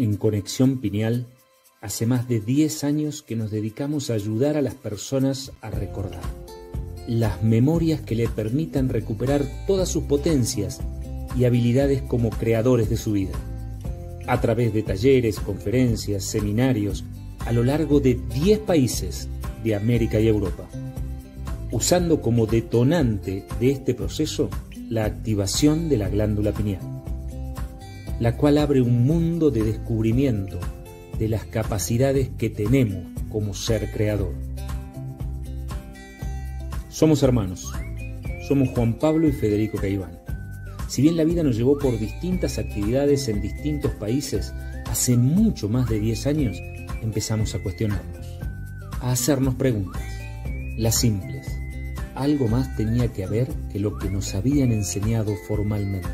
En Conexión Pineal, hace más de 10 años que nos dedicamos a ayudar a las personas a recordar. Las memorias que le permitan recuperar todas sus potencias y habilidades como creadores de su vida. A través de talleres, conferencias, seminarios, a lo largo de 10 países de América y Europa, usando como detonante de este proceso la activación de la glándula pineal la cual abre un mundo de descubrimiento de las capacidades que tenemos como ser creador. Somos hermanos, somos Juan Pablo y Federico Caiván. Si bien la vida nos llevó por distintas actividades en distintos países, hace mucho más de 10 años empezamos a cuestionarnos, a hacernos preguntas, las simples. Algo más tenía que haber que lo que nos habían enseñado formalmente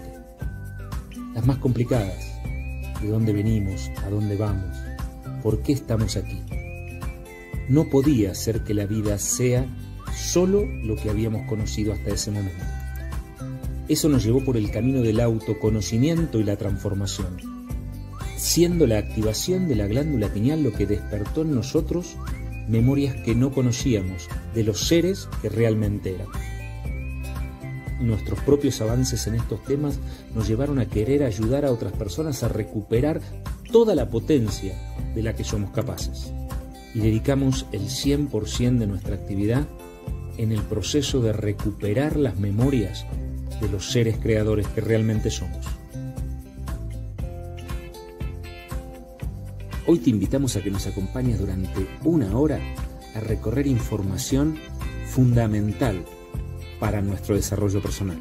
las más complicadas, de dónde venimos, a dónde vamos, por qué estamos aquí. No podía ser que la vida sea solo lo que habíamos conocido hasta ese momento. Eso nos llevó por el camino del autoconocimiento y la transformación, siendo la activación de la glándula pineal lo que despertó en nosotros memorias que no conocíamos de los seres que realmente éramos nuestros propios avances en estos temas nos llevaron a querer ayudar a otras personas a recuperar toda la potencia de la que somos capaces. Y dedicamos el 100% de nuestra actividad en el proceso de recuperar las memorias de los seres creadores que realmente somos. Hoy te invitamos a que nos acompañes durante una hora a recorrer información fundamental para nuestro desarrollo personal.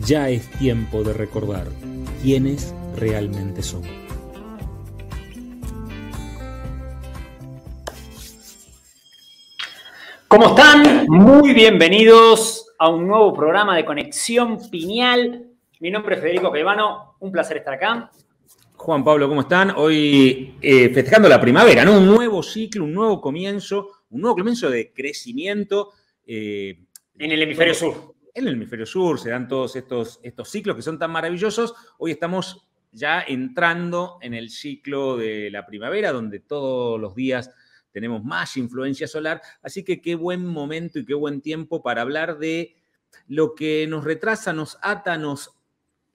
Ya es tiempo de recordar quiénes realmente somos. ¿Cómo están? Muy bienvenidos a un nuevo programa de Conexión Piñal. Mi nombre es Federico Quevano, un placer estar acá. Juan Pablo, ¿cómo están? Hoy eh, festejando la primavera, ¿no? Un nuevo ciclo, un nuevo comienzo, un nuevo comienzo de crecimiento. Eh, en el hemisferio sur. En el hemisferio sur se dan todos estos, estos ciclos que son tan maravillosos. Hoy estamos ya entrando en el ciclo de la primavera, donde todos los días tenemos más influencia solar. Así que qué buen momento y qué buen tiempo para hablar de lo que nos retrasa, nos ata, nos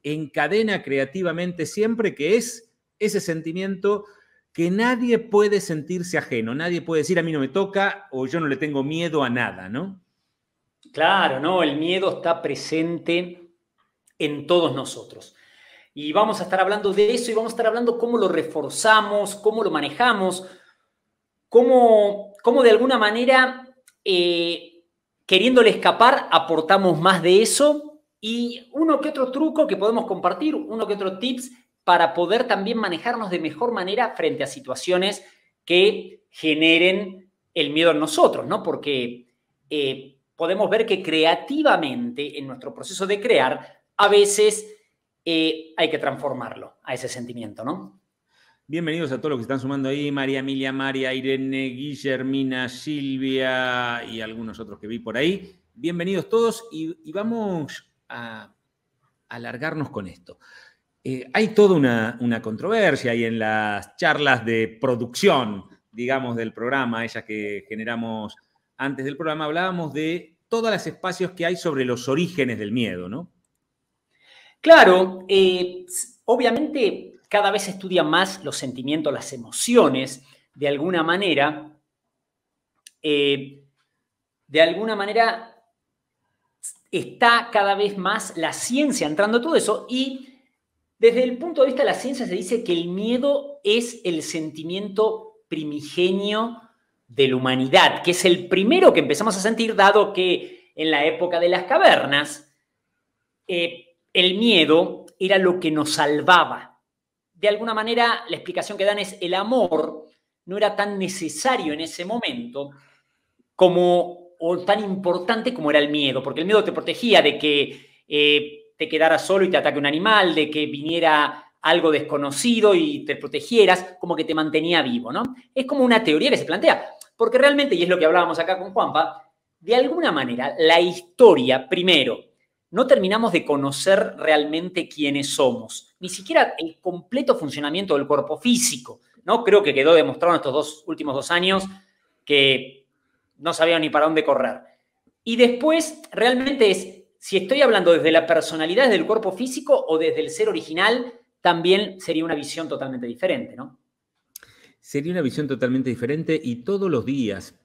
encadena creativamente siempre, que es ese sentimiento que nadie puede sentirse ajeno, nadie puede decir a mí no me toca o yo no le tengo miedo a nada, ¿no? Claro, no, el miedo está presente en todos nosotros. Y vamos a estar hablando de eso y vamos a estar hablando cómo lo reforzamos, cómo lo manejamos, cómo, cómo de alguna manera, eh, queriéndole escapar, aportamos más de eso y uno que otro truco que podemos compartir, uno que otro tips para poder también manejarnos de mejor manera frente a situaciones que generen el miedo en nosotros, ¿no? Porque eh, podemos ver que creativamente, en nuestro proceso de crear, a veces eh, hay que transformarlo a ese sentimiento, ¿no? Bienvenidos a todos los que están sumando ahí, María Emilia, María, Irene, Guillermina, Silvia y algunos otros que vi por ahí. Bienvenidos todos y, y vamos a alargarnos con esto. Eh, hay toda una, controversia y en las charlas de producción, digamos, del programa, esas que generamos antes del programa, hablábamos de todos los espacios que hay sobre los orígenes del miedo, ¿no? Claro, eh, obviamente cada vez se estudian más los sentimientos, las emociones, de alguna manera, eh, de alguna manera está cada vez más la ciencia entrando todo eso y desde el punto de vista de la ciencia se dice que el miedo es el sentimiento primigenio de la humanidad, que es el primero que empezamos a sentir, dado que en la época de las cavernas, eh, el miedo era lo que nos salvaba. De alguna manera, la explicación que dan es el amor no era tan necesario en ese momento como o tan importante como era el miedo, porque el miedo te protegía de que eh, te quedara solo y te ataque un animal, de que viniera algo desconocido y te protegieras, como que te mantenía vivo, ¿no? Es como una teoría que se plantea, porque realmente, y es lo que hablábamos acá con Juanpa, de alguna manera la historia, primero, no terminamos de conocer realmente quiénes somos, ni siquiera el completo funcionamiento del cuerpo físico, ¿no? Creo que quedó demostrado en estos dos últimos dos años que no sabíamos ni para dónde correr. Y después, realmente es si estoy hablando desde la personalidad, desde el cuerpo físico o desde el ser original, también sería una visión totalmente diferente, ¿no? Sería una visión totalmente diferente y todos los días,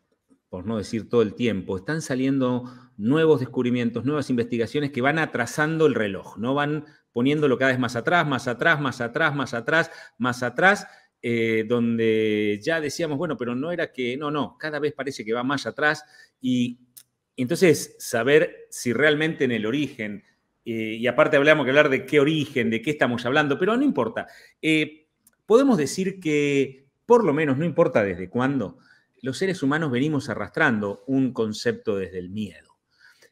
por no decir todo el tiempo, están saliendo nuevos descubrimientos, nuevas investigaciones que van atrasando el reloj, ¿no? Van poniéndolo cada vez más atrás, más atrás, más atrás, más atrás, más atrás, eh, donde ya decíamos, bueno, pero no era que, no, no, cada vez parece que va más atrás y entonces, saber si realmente en el origen, eh, y aparte hablamos que hablar de qué origen, de qué estamos hablando, pero no importa. Eh, podemos decir que, por lo menos, no importa desde cuándo, los seres humanos venimos arrastrando un concepto desde el miedo.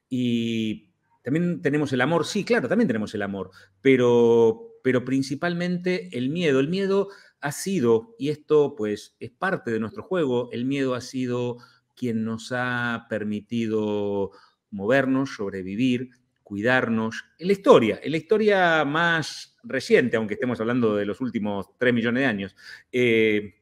Y también tenemos el amor, sí, claro, también tenemos el amor, pero, pero principalmente el miedo. El miedo ha sido, y esto pues es parte de nuestro juego, el miedo ha sido quien nos ha permitido movernos, sobrevivir, cuidarnos. En la historia, en la historia más reciente, aunque estemos hablando de los últimos tres millones de años, eh,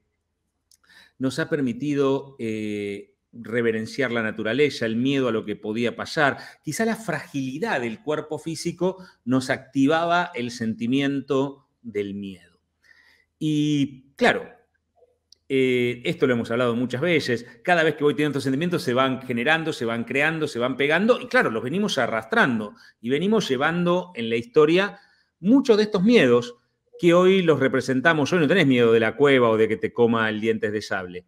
nos ha permitido eh, reverenciar la naturaleza, el miedo a lo que podía pasar. Quizá la fragilidad del cuerpo físico nos activaba el sentimiento del miedo. Y claro, eh, esto lo hemos hablado muchas veces. Cada vez que voy teniendo estos sentimientos se van generando, se van creando, se van pegando y claro, los venimos arrastrando y venimos llevando en la historia muchos de estos miedos que hoy los representamos. Hoy no tenés miedo de la cueva o de que te coma el diente de sable,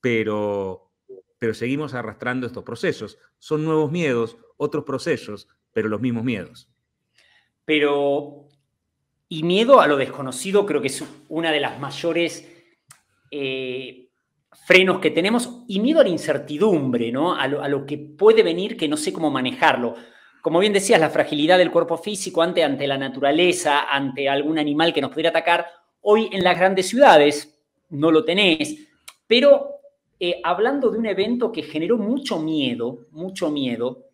pero, pero seguimos arrastrando estos procesos. Son nuevos miedos, otros procesos, pero los mismos miedos. Pero, y miedo a lo desconocido creo que es una de las mayores eh, frenos que tenemos y miedo a la incertidumbre, ¿no? A lo, que puede venir que no sé cómo manejarlo. Como bien decías, la fragilidad del cuerpo físico ante, ante la naturaleza, ante algún animal que nos pudiera atacar. Hoy en las grandes ciudades no lo tenés, pero eh, hablando de un evento que generó mucho miedo, mucho miedo,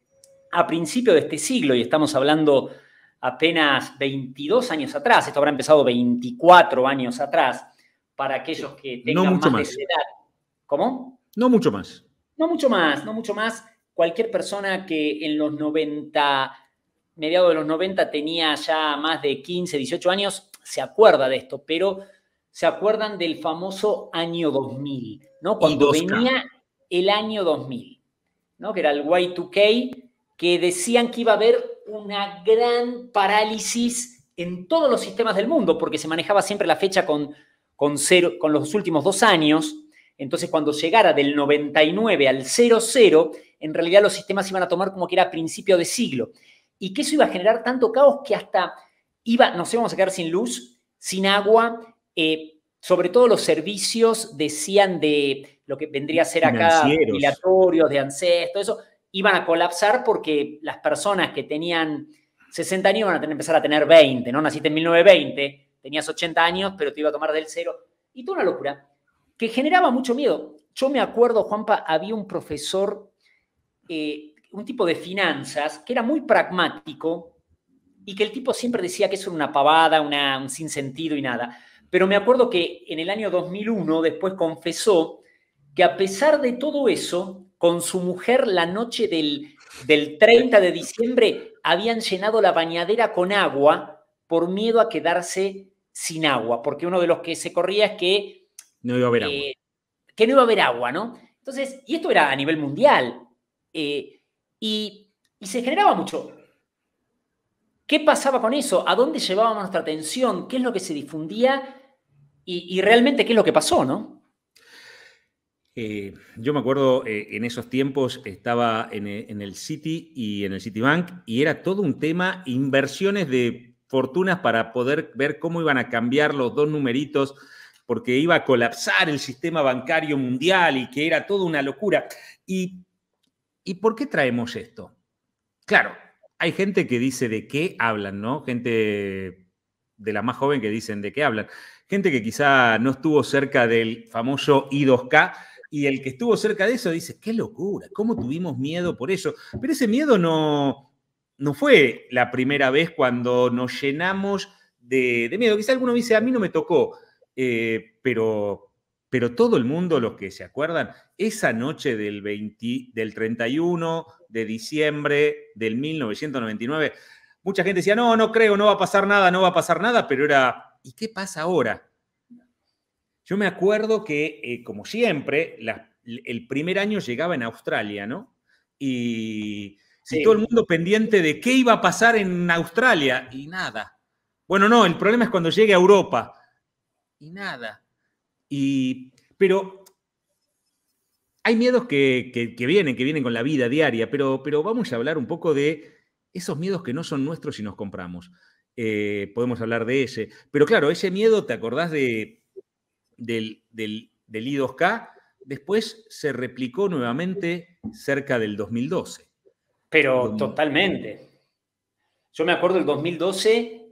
a principio de este siglo, y estamos hablando apenas 22 años atrás, esto habrá empezado 24 años atrás, para aquellos que tengan más, de edad. ¿Cómo? No mucho más. No mucho más, no mucho más. Cualquier persona que en los 90, mediados de los 90 tenía ya más de 15, 18 años, se acuerda de esto, pero se acuerdan del famoso año 2000, ¿no? Cuando venía el año 2000, ¿no? Que era el Y2K, que decían que iba a haber una gran parálisis en todos los sistemas del mundo, porque se manejaba siempre la fecha con con, con los últimos dos años, entonces cuando llegara del 99 al 00, en realidad los sistemas iban a tomar como que era principio de siglo. Y que eso iba a generar tanto caos que hasta iba, nos íbamos a quedar sin luz, sin agua, eh, sobre todo los servicios decían de lo que vendría a ser acá dilatorios, de ancestros, eso, iban a colapsar porque las personas que tenían 60 años iban a empezar a tener 20, ¿no? Naciste en 1920, tenías 80 años, pero te iba a tomar del cero. Y toda una locura, que generaba mucho miedo. Yo me acuerdo, Juanpa, había un profesor, eh, un tipo de finanzas, que era muy pragmático y que el tipo siempre decía que eso era una pavada, una, un sinsentido y nada. Pero me acuerdo que en el año 2001 después confesó que a pesar de todo eso, con su mujer la noche del, del 30 de diciembre habían llenado la bañadera con agua por miedo a quedarse sin agua, porque uno de los que se corría es que... No iba a haber eh, agua. Que no iba a haber agua, ¿no? Entonces, y esto era a nivel mundial, eh, y, se generaba mucho. ¿Qué pasaba con eso? ¿A dónde llevábamos nuestra atención? ¿Qué es lo que se difundía? Y, realmente, ¿qué es lo que pasó, no? Eh, yo me acuerdo en esos tiempos estaba en, en, el City y en el Citibank y era todo un tema inversiones de fortunas para poder ver cómo iban a cambiar los dos numeritos porque iba a colapsar el sistema bancario mundial y que era toda una locura. ¿Y, ¿y por qué traemos esto? Claro, hay gente que dice de qué hablan, ¿no? Gente de la más joven que dicen de qué hablan. Gente que quizá no estuvo cerca del famoso I2K y el que estuvo cerca de eso dice, qué locura, cómo tuvimos miedo por eso. Pero ese miedo no, no fue la primera vez cuando nos llenamos de, miedo. Quizá alguno dice, a mí no me tocó, eh, pero, pero todo el mundo, los que se acuerdan, esa noche del, del 31 de diciembre del 1999, mucha gente decía, no, no creo, no va a pasar nada, no va a pasar nada, pero era, ¿y qué pasa ahora? Yo me acuerdo que, eh, como siempre, el primer año llegaba en Australia, ¿no? Y todo el mundo pendiente de qué iba a pasar en Australia y nada. Bueno, no, el problema es cuando llegue a Europa y nada. pero hay miedos que, vienen, que vienen con la vida diaria, pero, pero vamos a hablar un poco de esos miedos que no son nuestros si nos compramos. Eh, podemos hablar de ese. Pero claro, ese miedo, ¿te acordás de, del, del, del I2K? Después se replicó nuevamente cerca del 2012. Pero totalmente. Yo me acuerdo del 2012,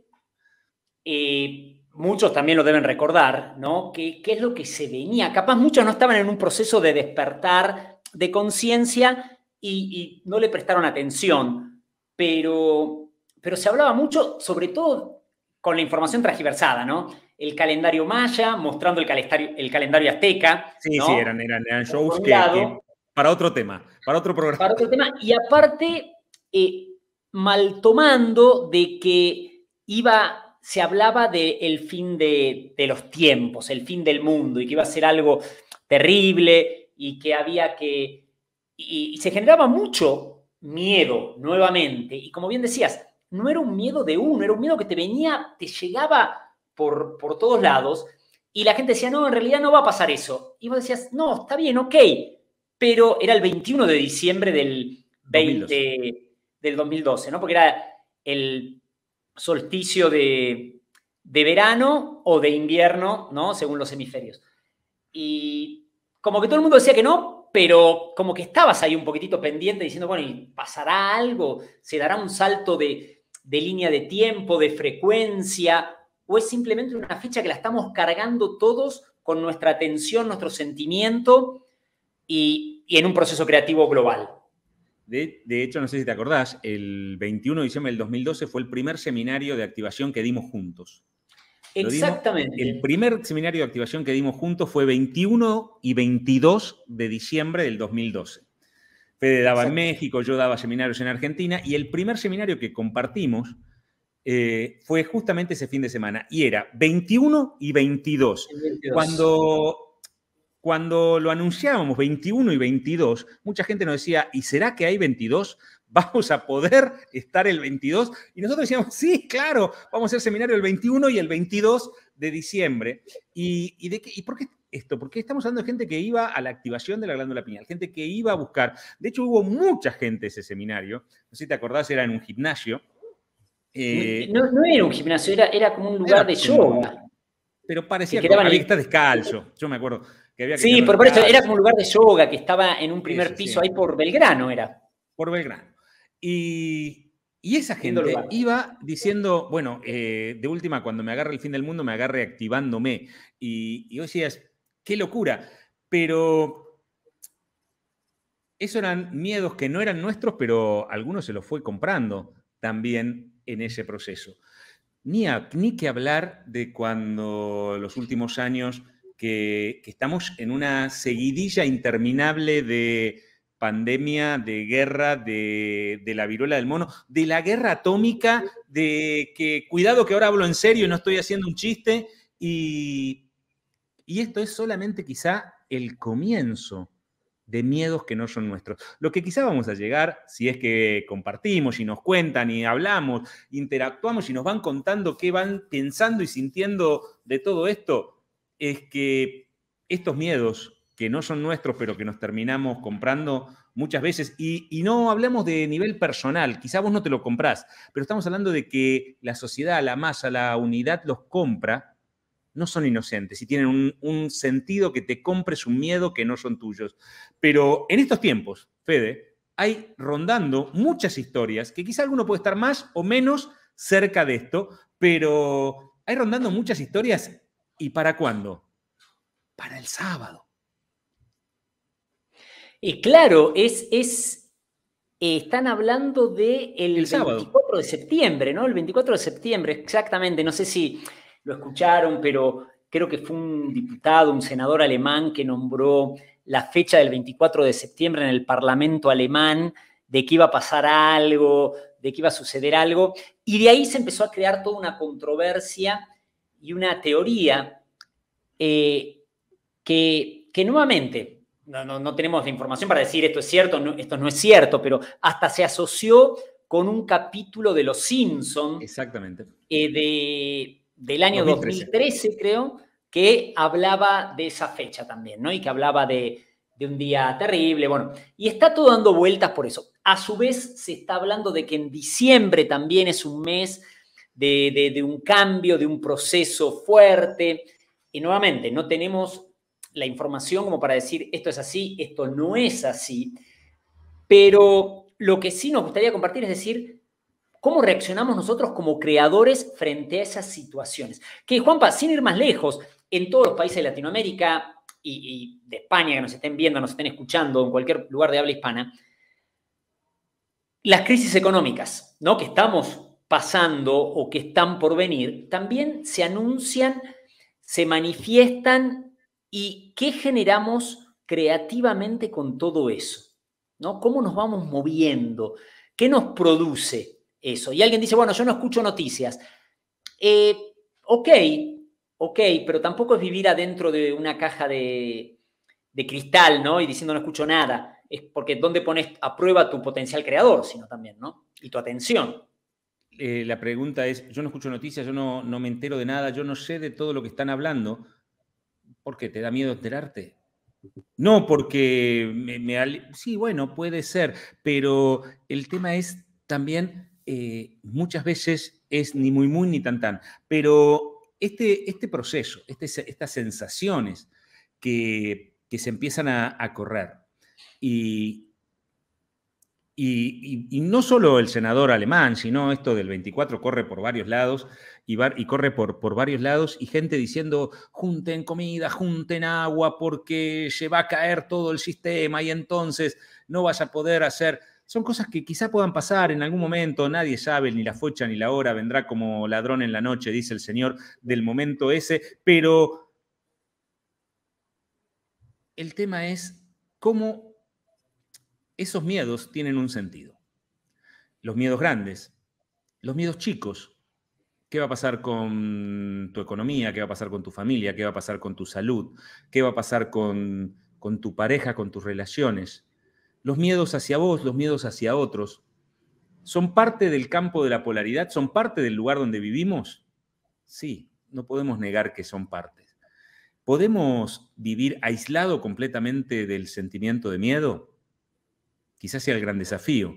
y muchos también lo deben recordar, ¿no? ¿Qué, es lo que se venía? Capaz muchos no estaban en un proceso de despertar de conciencia y, no le prestaron atención, pero, pero se hablaba mucho, sobre todo con la información transversada, ¿no? El calendario maya, mostrando el, calendario, el calendario azteca. Sí, sí, eran, eran, shows para otro tema, para otro programa. Para otro tema. Y aparte, eh, mal tomando de que iba, se hablaba del fin de, los tiempos, el fin del mundo, y que iba a ser algo terrible y que había que... y, se generaba mucho miedo nuevamente. Y como bien decías, no era un miedo de uno, era un miedo que te venía, te llegaba por, por todos lados. Y la gente decía, no, en realidad no va a pasar eso. Y vos decías, no, está bien, ok, pero era el 21 de diciembre del, 2012. ¿no? Porque era el solsticio de, verano o de invierno, ¿no? Según los hemisferios. Y como que todo el mundo decía que no, pero como que estabas ahí un poquitito pendiente diciendo, bueno, ¿y pasará algo? ¿Se dará un salto de, de línea de tiempo, de frecuencia? ¿O es simplemente una fecha que la estamos cargando todos con nuestra atención, nuestro sentimiento? y, en un proceso creativo global. De, hecho, no sé si te acordás, el 21 de diciembre del 2012 fue el primer seminario de activación que dimos juntos. Exactamente. el primer seminario de activación que dimos juntos fue 21 y 22 de diciembre del 2012. Fede daba en México, yo daba seminarios en Argentina y el primer seminario que compartimos eh, fue justamente ese fin de semana y era 21 y 22. 22. Cuando cuando lo anunciábamos 21 y 22, mucha gente nos decía, ¿y será que hay 22? ¿Vamos a poder estar el 22? Y nosotros decíamos, sí, claro, vamos a hacer seminario el 21 y el 22 de diciembre. ¿Y, por qué esto? Porque estamos hablando de gente que iba a la activación de la glándula pineal, gente que iba a buscar. De hecho, hubo mucha gente ese seminario. No sé si te acordás, era en un gimnasio. Eh, no, era un gimnasio, era, como un lugar de yoga. Pero parecía que, estaban que había descalzo, yo me acuerdo sí, por eso era como un lugar de yoga que estaba en un primer piso ahí por Belgrano, era. Por Belgrano. Y, esa gente iba diciendo, bueno, eh, de última, cuando me agarre el fin del mundo, me agarre activándome. Y, vos decías, qué locura. Pero esos eran miedos que no eran nuestros, pero algunos se los fue comprando también en ese proceso. Ni, ni que hablar de cuando los últimos años que, estamos en una seguidilla interminable de pandemia, de guerra, de, la viruela del mono, de la guerra atómica, de que cuidado que ahora hablo en serio y no estoy haciendo un chiste. Y, y esto es solamente quizá el comienzo de miedos que no son nuestros. Lo que quizá vamos a llegar, si es que compartimos y nos cuentan y hablamos, interactuamos y nos van contando qué van pensando y sintiendo de todo esto, es que estos miedos, que no son nuestros, pero que nos terminamos comprando muchas veces, y, no hablemos de nivel personal, quizás vos no te lo comprás, pero estamos hablando de que la sociedad, la masa, la unidad los compra no son inocentes y tienen un, un, sentido que te compres un miedo que no son tuyos. Pero en estos tiempos, Fede, hay rondando muchas historias que quizá alguno puede estar más o menos cerca de esto, pero hay rondando muchas historias ¿Y para cuándo? Para el sábado. Y claro, es, es eh, están hablando del de el 24 de septiembre, ¿no? El 24 de septiembre, exactamente. No sé si lo escucharon, pero creo que fue un diputado, un senador alemán que nombró la fecha del 24 de septiembre en el Parlamento alemán, de que iba a pasar algo, de que iba a suceder algo. Y de ahí se empezó a crear toda una controversia y una teoría eh, que, que, nuevamente, no, tenemos información para decir esto es cierto, no, esto no es cierto, pero hasta se asoció con un capítulo de Los Simpsons Exactamente. Eh, de, del año 2013. creo, que hablaba de esa fecha también, ¿no? Y que hablaba de, de un día terrible, bueno. Y está todo dando vueltas por eso. A su vez, se está hablando de que en diciembre también es un mes de, un cambio, de un proceso fuerte. Y nuevamente, no tenemos la información como para decir esto es así, esto no es así, pero lo que sí nos gustaría compartir es decir, ¿Cómo reaccionamos nosotros como creadores frente a esas situaciones? Que Juanpa, sin ir más lejos, en todos los países de Latinoamérica y, y, de España que nos estén viendo, nos estén escuchando, en cualquier lugar de habla hispana, las crisis económicas, ¿no? Que estamos pasando o que están por venir, también se anuncian, se manifiestan y qué generamos creativamente con todo eso, ¿no? ¿Cómo nos vamos moviendo? ¿Qué nos produce eso? Y alguien dice, bueno, yo no escucho noticias. Eh, ok, ok, pero tampoco es vivir adentro de una caja de, de cristal, ¿no? Y diciendo no escucho nada. Es porque dónde pones a prueba tu potencial creador, sino también, ¿no? Y tu atención. Eh, la pregunta es, yo no escucho noticias, yo no, me entero de nada, yo no sé de todo lo que están hablando, ¿por qué? ¿Te da miedo enterarte? No, porque me, sí, bueno, puede ser, pero el tema es también eh, muchas veces es ni muy muy ni tan tan, pero este, este proceso, este estas sensaciones que, se empiezan a, a correr y, y, no solo el senador alemán, sino esto del 24 corre por varios lados y, y corre por, por, varios lados y gente diciendo, junten comida, junten agua, porque se va a caer todo el sistema y entonces no vas a poder hacer... Son cosas que quizá puedan pasar en algún momento, nadie sabe ni la fecha ni la hora, vendrá como ladrón en la noche, dice el señor, del momento ese, pero el tema es cómo esos miedos tienen un sentido. Los miedos grandes, los miedos chicos. ¿Qué va a pasar con tu economía? ¿Qué va a pasar con tu familia? ¿Qué va a pasar con tu salud? ¿Qué va a pasar con, tu pareja, con tus relaciones? Los miedos hacia vos, los miedos hacia otros, ¿son parte del campo de la polaridad? ¿Son parte del lugar donde vivimos? Sí, no podemos negar que son partes. ¿Podemos vivir aislado completamente del sentimiento de miedo? Quizás sea el gran desafío,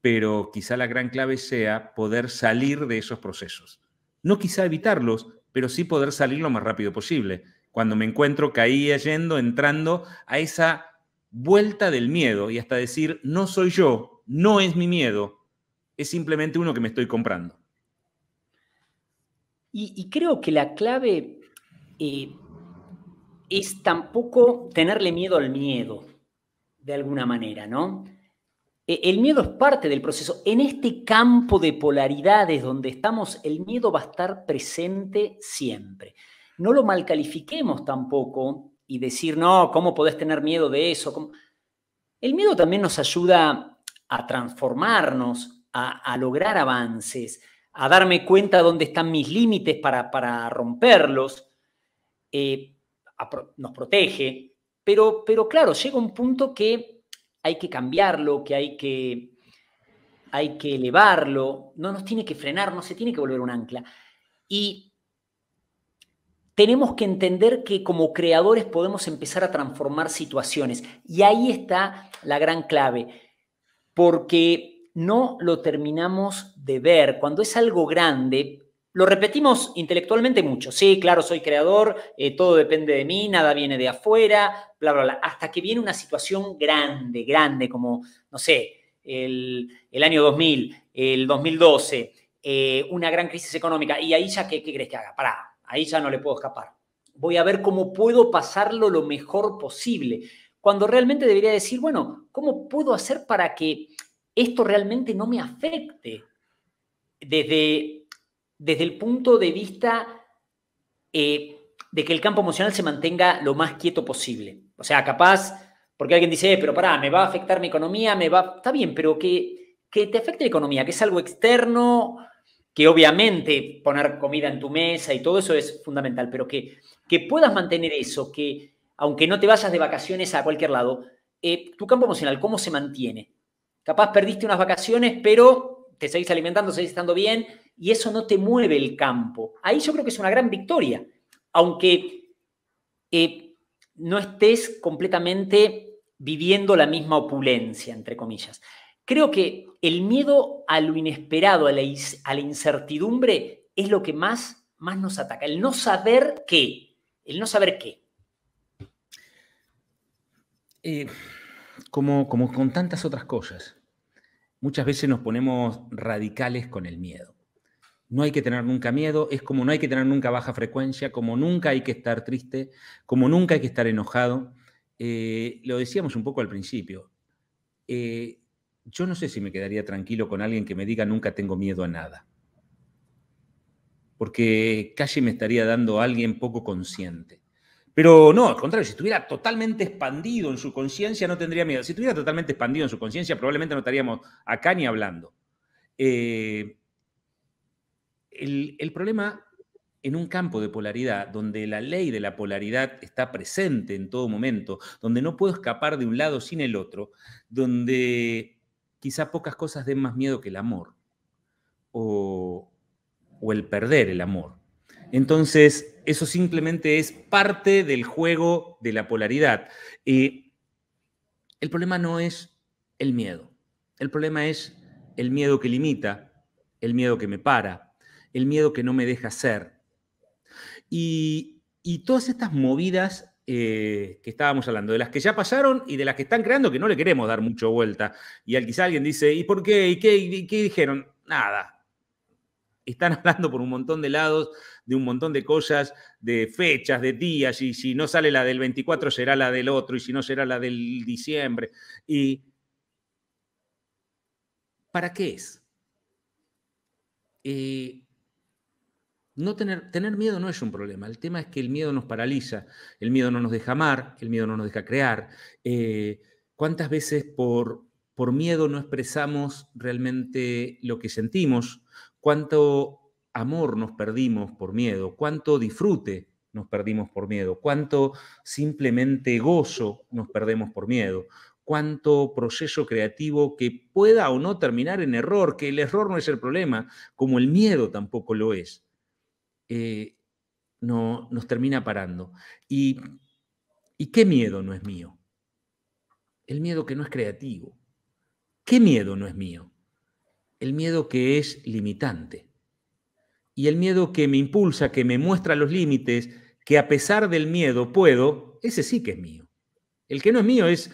pero quizá la gran clave sea poder salir de esos procesos. No quizá evitarlos, pero sí poder salir lo más rápido posible. Cuando me encuentro caí yendo, entrando a esa vuelta del miedo y hasta decir, no soy yo, no es mi miedo, es simplemente uno que me estoy comprando. Y, creo que la clave eh, es tampoco tenerle miedo al miedo de alguna manera, ¿no? E, el miedo es parte del proceso. En este campo de polaridades donde estamos, el miedo va a estar presente siempre. No lo malcalifiquemos tampoco y decir, no, ¿cómo podés tener miedo de eso? El miedo también nos ayuda a transformarnos, a, lograr avances, a darme cuenta dónde están mis límites para, romperlos, eh, nos protege, pero, claro, llega un punto que hay que cambiarlo, que hay que, hay que elevarlo, no nos tiene que frenar, no se tiene que volver un ancla. Y tenemos que entender que como creadores podemos empezar a transformar situaciones. Y ahí está la gran clave, porque no lo terminamos de ver. Cuando es algo grande, lo repetimos intelectualmente mucho. Sí, claro, soy creador, eh, todo depende de mí, nada viene de afuera, bla, bla, bla. Hasta que viene una situación grande, grande, como, no sé, el, año 2000, el 2012, eh, una gran crisis económica. Y ahí ya, ¿qué, ¿qué crees que haga? Pará, ahí ya no le puedo escapar. Voy a ver cómo puedo pasarlo lo mejor posible. Cuando realmente debería decir, bueno, ¿cómo puedo hacer para que esto realmente no me afecte? Desde desde el punto de vista eh, de que el campo emocional se mantenga lo más quieto posible. O sea, capaz, porque alguien dice, eh, pero pará, me va a afectar mi economía, me va. Está bien, pero que, que te afecte la economía, que es algo externo, que obviamente poner comida en tu mesa y todo eso es fundamental, pero que, que puedas mantener eso, que aunque no te vayas de vacaciones a cualquier lado, eh, tu campo emocional, ¿cómo se mantiene? Capaz perdiste unas vacaciones, pero te seguís alimentando, seguís estando bien, y eso no te mueve el campo. Ahí yo creo que es una gran victoria, aunque eh, no estés completamente viviendo la misma opulencia, entre comillas. Creo que el miedo a lo inesperado, a la, incertidumbre, es lo que más, más nos ataca. El no saber qué. El no saber qué. Eh, como con tantas otras cosas, muchas veces nos ponemos radicales con el miedo no hay que tener nunca miedo, es como no hay que tener nunca baja frecuencia, como nunca hay que estar triste, como nunca hay que estar enojado. Eh, lo decíamos un poco al principio. Eh, yo no sé si me quedaría tranquilo con alguien que me diga nunca tengo miedo a nada. Porque casi me estaría dando a alguien poco consciente. Pero no, al contrario, si estuviera totalmente expandido en su conciencia, no tendría miedo. Si estuviera totalmente expandido en su conciencia, probablemente no estaríamos acá ni hablando. Eh, el, problema en un campo de polaridad donde la ley de la polaridad está presente en todo momento, donde no puedo escapar de un lado sin el otro, donde quizá pocas cosas den más miedo que el amor o, el perder el amor. Entonces, eso simplemente es parte del juego de la polaridad. el problema no es el miedo, el problema es el miedo que limita, el miedo que me para, el miedo que no me deja ser. Y, todas estas movidas eh, que estábamos hablando, de las que ya pasaron y de las que están creando, que no le queremos dar mucho vuelta. Y al, quizá alguien dice, ¿y por qué? ¿Y qué, dijeron? Nada, están hablando por un montón de lados, de un montón de cosas, de fechas, de días, y si no sale la del 24 será la del otro, y si no será la del diciembre. ¿Y para qué es? Eh, no tener, miedo no es un problema. El tema es que el miedo nos paraliza, el miedo no nos deja amar, el miedo no nos deja crear. Eh, ¿Cuántas veces por, por miedo no expresamos realmente lo que sentimos? ¿Cuánto amor nos perdimos por miedo? ¿Cuánto disfrute nos perdimos por miedo? ¿Cuánto simplemente gozo nos perdemos por miedo? cuánto proceso creativo que pueda o no terminar en error, que el error no es el problema, como el miedo tampoco lo es. Eh, no, nos termina parando. Y, ¿Y qué miedo no es mío? El miedo que no es creativo. ¿Qué miedo no es mío? El miedo que es limitante. Y el miedo que me impulsa, que me muestra los límites, que a pesar del miedo puedo, ese sí que es mío. El que no es mío es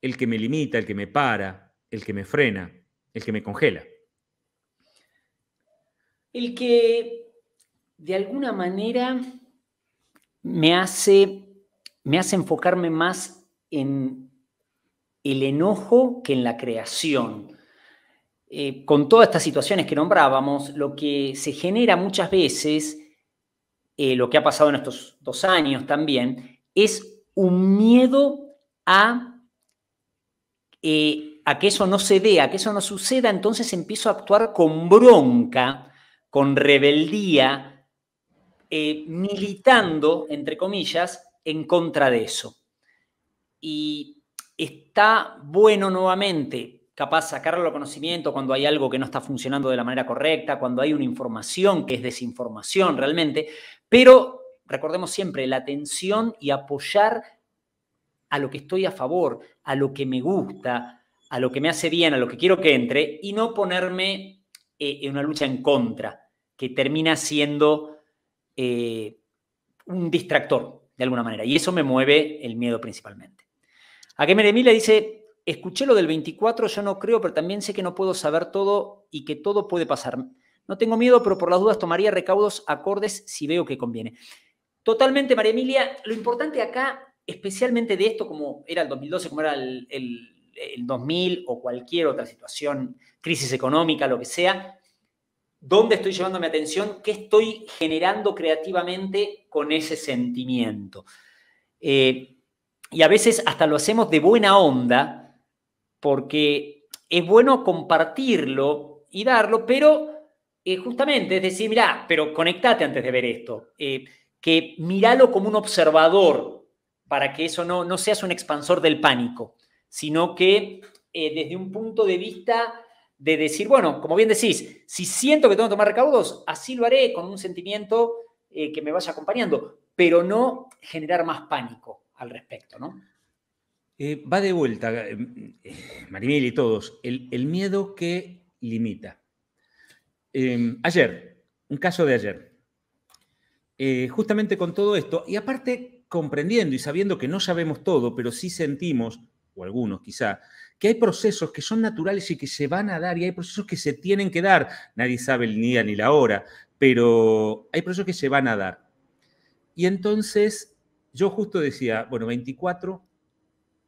el que me limita, el que me para, el que me frena, el que me congela. El que de alguna manera me hace, me hace enfocarme más en el enojo que en la creación. Eh, con todas estas situaciones que nombrábamos, lo que se genera muchas veces, eh, lo que ha pasado en estos dos años también, es un miedo a, eh, a que eso no se dé, a que eso no suceda, entonces empiezo a actuar con bronca, con rebeldía, eh, militando, entre comillas, en contra de eso. Y está bueno nuevamente, capaz sacarlo a conocimiento cuando hay algo que no está funcionando de la manera correcta, cuando hay una información que es desinformación realmente, pero recordemos siempre la atención y apoyar a lo que estoy a favor, a lo que me gusta, a lo que me hace bien, a lo que quiero que entre, y no ponerme eh, en una lucha en contra, que termina siendo eh, un distractor, de alguna manera. Y eso me mueve el miedo principalmente. A María Emilia dice, escuché lo del 24, yo no creo, pero también sé que no puedo saber todo y que todo puede pasar. No tengo miedo, pero por las dudas tomaría recaudos acordes si veo que conviene. Totalmente, María Emilia. Lo importante acá, especialmente de esto, como era el 2012, como era el, el 2000 o cualquier otra situación, crisis económica, lo que sea, ¿Dónde estoy llevando mi atención? ¿Qué estoy generando creativamente con ese sentimiento? Eh, y a veces hasta lo hacemos de buena onda, porque es bueno compartirlo y darlo, pero eh, justamente es decir, mirá, pero conectate antes de ver esto, eh, que míralo como un observador, para que eso no, no seas un expansor del pánico, sino que desde un punto de vista de decir, bueno, como bien decís, si siento que tengo que tomar recaudos, así lo haré con un sentimiento eh, que me vaya acompañando, pero no generar más pánico al respecto, ¿no? Eh, va de vuelta, eh, y todos, el, el, miedo que limita. Em, ayer, un caso de ayer, eh, justamente con todo esto, y aparte comprendiendo y sabiendo que no sabemos todo, pero sí sentimos, o algunos quizá, que hay procesos que son naturales y que se van a dar y hay procesos que se tienen que dar. Nadie sabe el día ni la hora, pero hay procesos que se van a dar. Y entonces yo justo decía, bueno, 24,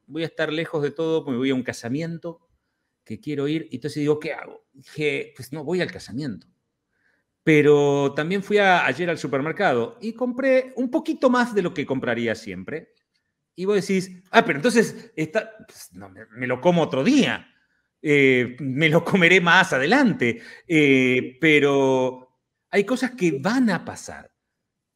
voy a estar lejos de todo, me voy a un casamiento que quiero ir. Y entonces digo, ¿qué hago? Dije, pues no, voy al casamiento. Pero también fui ayer al supermercado y compré un poquito más de lo que compraría siempre. Y vos decís, ah, pero entonces está, pues, no, me, lo como otro día, eh, me lo comeré más adelante, eh, pero hay cosas que van a pasar.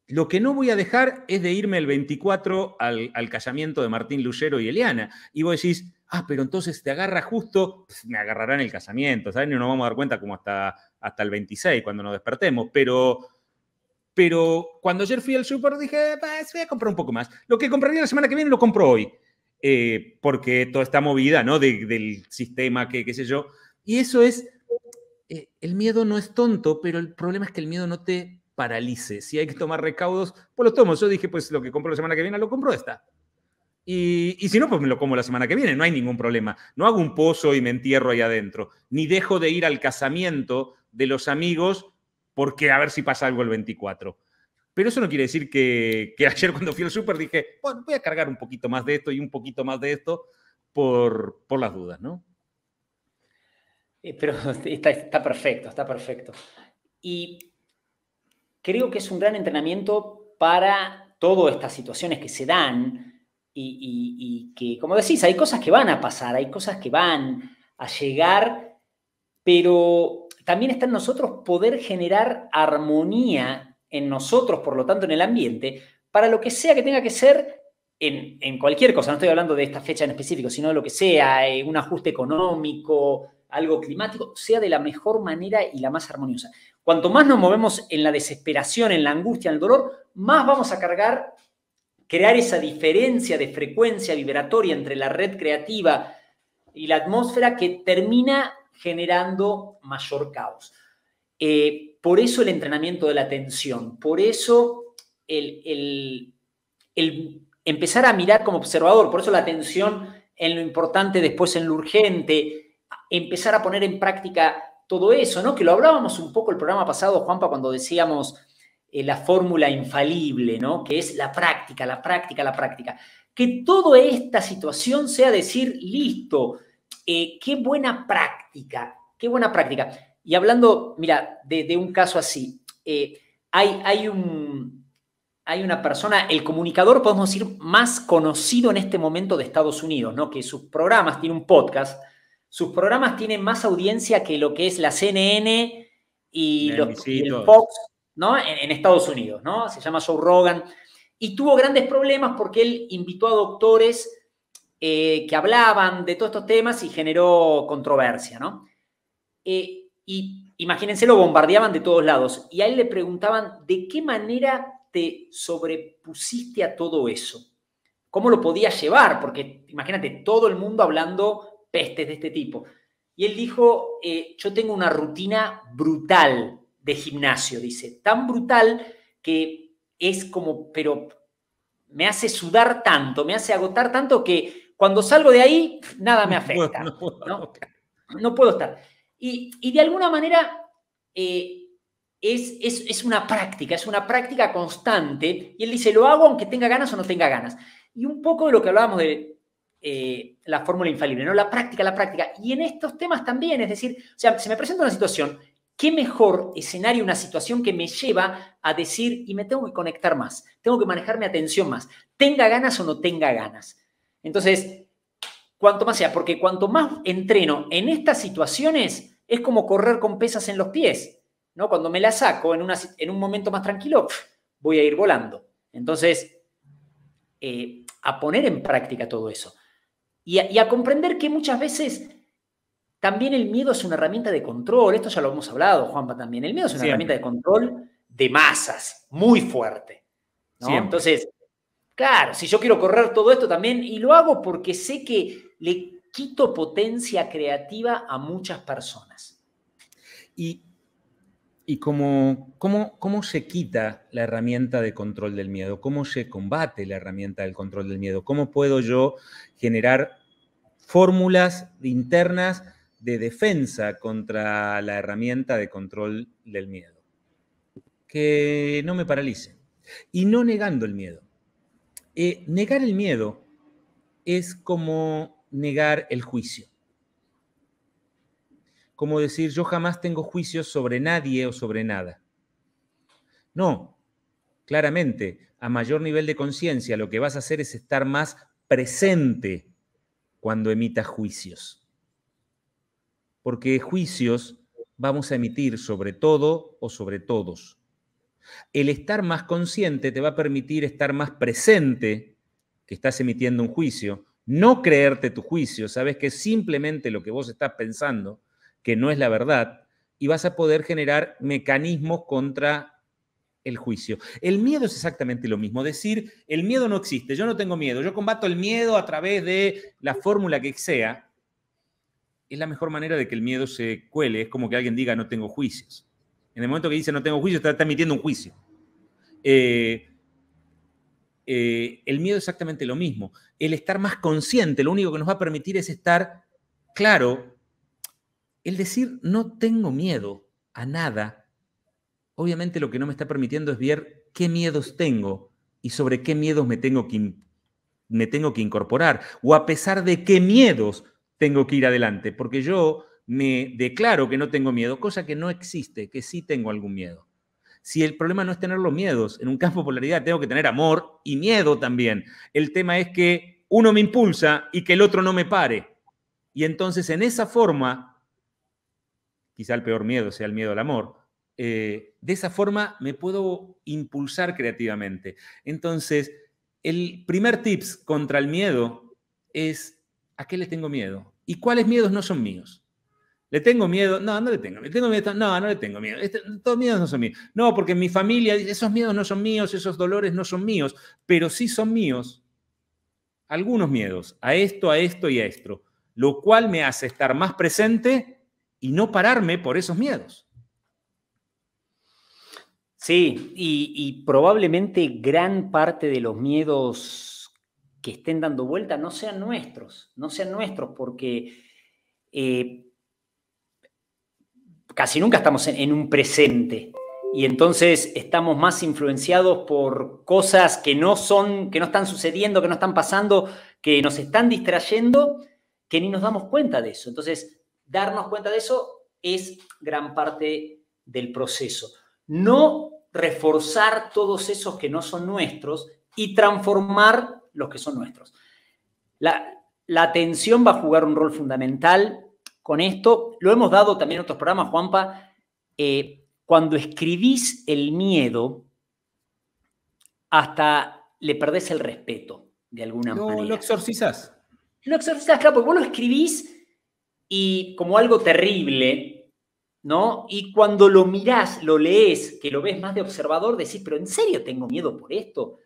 Lo que no voy a dejar es de irme el 24 al, al casamiento de Martín Luyero y Eliana. Y vos decís, ah, pero entonces te agarra justo, pues, me agarrarán el casamiento, ¿saben? no nos vamos a dar cuenta como hasta, hasta el 26 cuando nos despertemos, pero pero cuando ayer fui al súper dije, pues voy a comprar un poco más. Lo que compraría la semana que viene lo compro hoy. Eh, porque toda esta movida, ¿no? del sistema, que qué sé yo. Y eso es, eh, el miedo no es tonto, pero el problema es que el miedo no te paralice. Si hay que tomar recaudos, pues los tomo. Yo dije, pues lo que compro la semana que viene lo compro esta. Y, y, si no, pues me lo como la semana que viene, no hay ningún problema. No hago un pozo y me entierro ahí adentro, ni dejo de ir al casamiento de los amigos porque a ver si pasa algo el 24. Pero eso no quiere decir que, ayer cuando fui al súper dije, bueno, voy a cargar un poquito más de esto y un poquito más de esto por, las dudas, ¿no? Eh, pero está, perfecto, está perfecto. Y creo que es un gran entrenamiento para todas estas situaciones que se dan y que, como decís, hay cosas que van a pasar, hay cosas que van a llegar, pero también está en nosotros poder generar armonía en nosotros, por lo tanto, en el ambiente, para lo que sea que tenga que ser en, cualquier cosa. No estoy hablando de esta fecha en específico, sino de lo que sea, eh, un ajuste económico, algo climático, sea de la mejor manera y la más armoniosa. Cuanto más nos movemos en la desesperación, en la angustia, en el dolor, más vamos a cargar, crear esa diferencia de frecuencia vibratoria entre la red creativa y la atmósfera que termina generando mayor caos. Eh, por eso el entrenamiento de la atención, por eso el, empezar a mirar como observador, por eso la atención en lo importante, después en lo urgente, empezar a poner en práctica todo eso, ¿no? Que lo hablábamos un poco el programa pasado, Juanpa, cuando decíamos eh, la fórmula infalible, ¿no? Que es la práctica, la práctica, la práctica. Que toda esta situación sea decir, listo, eh, qué buena práctica, qué buena práctica. Y hablando, mira, de, un caso así, eh, hay, hay, un, hay una persona, el comunicador, podemos decir, más conocido en este momento de Estados Unidos, ¿no? Que sus programas, tiene un podcast, sus programas tienen más audiencia que lo que es la CNN y, los, el Fox, ¿no? En, Estados Unidos, ¿no? Se llama Joe Rogan. Y tuvo grandes problemas porque él invitó a doctores eh, que hablaban de todos estos temas y generó controversia, ¿no? Eh, y imagínense, lo bombardeaban de todos lados y a él le preguntaban de qué manera te sobrepusiste a todo eso. ¿Cómo lo podías llevar? Porque imagínate, todo el mundo hablando pestes de este tipo. Y él dijo, eh, yo tengo una rutina brutal de gimnasio, dice, tan brutal que es como, pero me hace sudar tanto, me hace agotar tanto que cuando salgo de ahí, nada me afecta. No, puedo, estar. Y, de alguna manera eh, es, es, una práctica, es una práctica constante. Y él dice, lo hago aunque tenga ganas o no tenga ganas. Y un poco de lo que hablábamos de eh, la fórmula infalible, ¿no? La práctica, la práctica. Y en estos temas también, es decir, o sea, se me presenta una situación, ¿Qué mejor escenario, una situación que me lleva a decir, y me tengo que conectar más, tengo que manejar mi atención más, tenga ganas o no tenga ganas? Entonces, cuanto más sea, porque cuanto más entreno en estas situaciones, es como correr con pesas en los pies, ¿no? Cuando me la saco en, en un momento más tranquilo, voy a ir volando. Entonces, eh, a poner en práctica todo eso y a, comprender que muchas veces también el miedo es una herramienta de control. Esto ya lo hemos hablado, Juanpa, también. El miedo es una herramienta de control de masas, muy fuerte. Entonces, Claro, si yo quiero correr todo esto también, y lo hago porque sé que le quito potencia creativa a muchas personas. Y, y cómo, cómo, se quita la herramienta de control del miedo, cómo se combate la herramienta del control del miedo, cómo puedo yo generar fórmulas internas de defensa contra la herramienta de control del miedo, que no me paralice. Y no negando el miedo. Eh, negar el miedo es como negar el juicio. Como decir, yo jamás tengo juicios sobre nadie o sobre nada. No, claramente, a mayor nivel de conciencia, lo que vas a hacer es estar más presente cuando emitas juicios. Porque juicios vamos a emitir sobre todo o sobre todos. El estar más consciente te va a permitir estar más presente que estás emitiendo un juicio, no creerte tu juicio, sabes que es simplemente lo que vos estás pensando, que no es la verdad, y vas a poder generar mecanismos contra el juicio. El miedo es exactamente lo mismo, decir, el miedo no existe, yo no tengo miedo, yo combato el miedo a través de la fórmula que sea, es la mejor manera de que el miedo se cuele, es como que alguien diga no tengo juicios. En el momento que dice no tengo juicio, está, emitiendo un juicio. Eh, eh, el miedo es exactamente lo mismo. El estar más consciente, lo único que nos va a permitir es estar claro. El decir no tengo miedo a nada, obviamente lo que no me está permitiendo es ver qué miedos tengo y sobre qué miedos me tengo que, me tengo que incorporar o a pesar de qué miedos tengo que ir adelante, porque yo me declaro que no tengo miedo, cosa que no existe, que sí tengo algún miedo. Si el problema no es tener los miedos, en un campo de polaridad tengo que tener amor y miedo también. El tema es que uno me impulsa y que el otro no me pare. Y entonces en esa forma, quizá el peor miedo sea el miedo al amor, eh, de esa forma me puedo impulsar creativamente. Entonces, el primer tips contra el miedo es, ¿a qué le tengo miedo? ¿Y cuáles miedos no son míos? ¿Le tengo miedo? No, no le tengo miedo. No, no le tengo miedo. todos este, todos miedos no son míos. No, porque mi familia, esos miedos no son míos, esos dolores no son míos, pero sí son míos algunos miedos, a esto, a esto y a esto, lo cual me hace estar más presente y no pararme por esos miedos. Sí, y, probablemente gran parte de los miedos que estén dando vuelta no sean nuestros, no sean nuestros, porque... Eh, casi nunca estamos en, un presente y entonces estamos más influenciados por cosas que no son, que no están sucediendo, que no están pasando, que nos están distrayendo, que ni nos damos cuenta de eso. Entonces, darnos cuenta de eso es gran parte del proceso. No reforzar todos esos que no son nuestros y transformar los que son nuestros. la atención va a jugar un rol fundamental con esto. Lo hemos dado también en otros programas, Juanpa. Eh, cuando escribís el miedo, hasta le perdés el respeto, de alguna no, manera. Lo exorcizas? Lo exorcizas, claro, porque vos lo escribís y como algo terrible, ¿no? Y cuando lo mirás, lo lees, que lo ves más de observador, decís, pero ¿en serio tengo miedo por esto?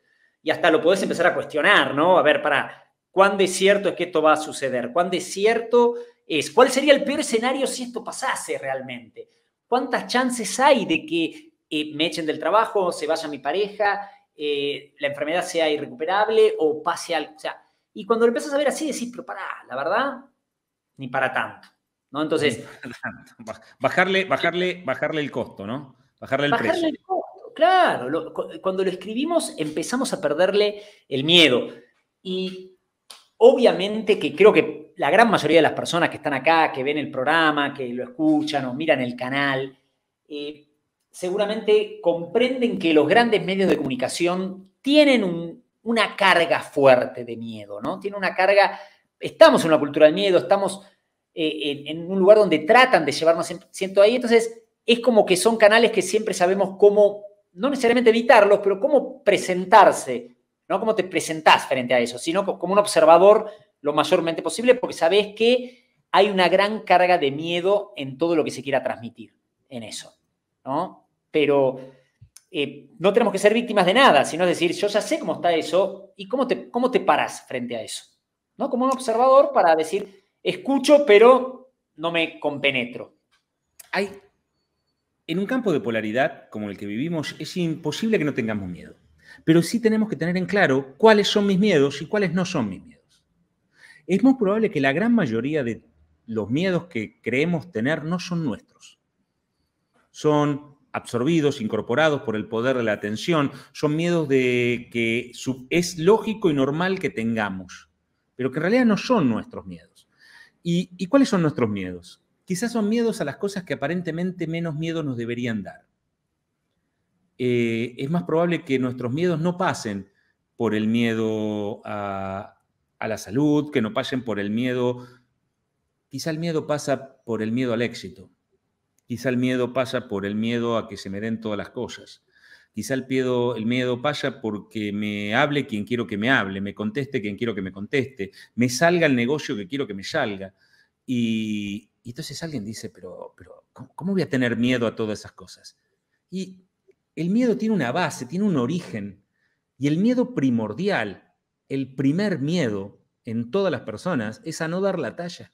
Y hasta lo podés empezar a cuestionar, ¿no? A ver, para, ¿Cuán de cierto es que esto va a suceder? ¿Cuán de cierto es? ¿Cuál sería el peor escenario si esto pasase realmente? ¿Cuántas chances hay de que eh, me echen del trabajo, se vaya mi pareja, eh, la enfermedad sea irrecuperable o pase algo? O sea, y cuando lo empiezas a ver así, decís, pero pará, la verdad, ni para tanto. ¿no? Entonces. bajarle, bajarle, bajarle el costo, ¿no? Bajarle el bajarle El costo, claro. cuando lo escribimos empezamos a perderle el miedo. Y Obviamente que creo que la gran mayoría de las personas que están acá, que ven el programa, que lo escuchan o miran el canal, eh, seguramente comprenden que los grandes medios de comunicación tienen una carga fuerte de miedo, ¿no? Tienen una carga, estamos en una cultura del miedo, estamos eh, en, un lugar donde tratan de llevarnos siento ahí, entonces es como que son canales que siempre sabemos cómo, no necesariamente evitarlos, pero cómo presentarse no como te presentás frente a eso, sino como un observador lo mayormente posible, porque sabes que hay una gran carga de miedo en todo lo que se quiera transmitir en eso, ¿no? Pero eh, no tenemos que ser víctimas de nada, sino decir, yo ya sé cómo está eso y cómo te, cómo te paras frente a eso, ¿no? Como un observador para decir, escucho, pero no me compenetro. Hay, en un campo de polaridad como el que vivimos, es imposible que no tengamos miedo pero sí tenemos que tener en claro cuáles son mis miedos y cuáles no son mis miedos. Es muy probable que la gran mayoría de los miedos que creemos tener no son nuestros. Son absorbidos, incorporados por el poder de la atención, son miedos de que es lógico y normal que tengamos, pero que en realidad no son nuestros miedos. ¿Y, y cuáles son nuestros miedos? Quizás son miedos a las cosas que aparentemente menos miedo nos deberían dar. Eh, es más probable que nuestros miedos no pasen por el miedo a, la salud, que no pasen por el miedo, quizá el miedo pasa por el miedo al éxito, quizá el miedo pasa por el miedo a que se me den todas las cosas, quizá el miedo, el miedo pasa porque me hable quien quiero que me hable, me conteste quien quiero que me conteste, me salga el negocio que quiero que me salga. Y, entonces alguien dice, pero, pero ¿cómo, ¿cómo voy a tener miedo a todas esas cosas? Y el miedo tiene una base, tiene un origen. Y el miedo primordial, el primer miedo en todas las personas es a no dar la talla.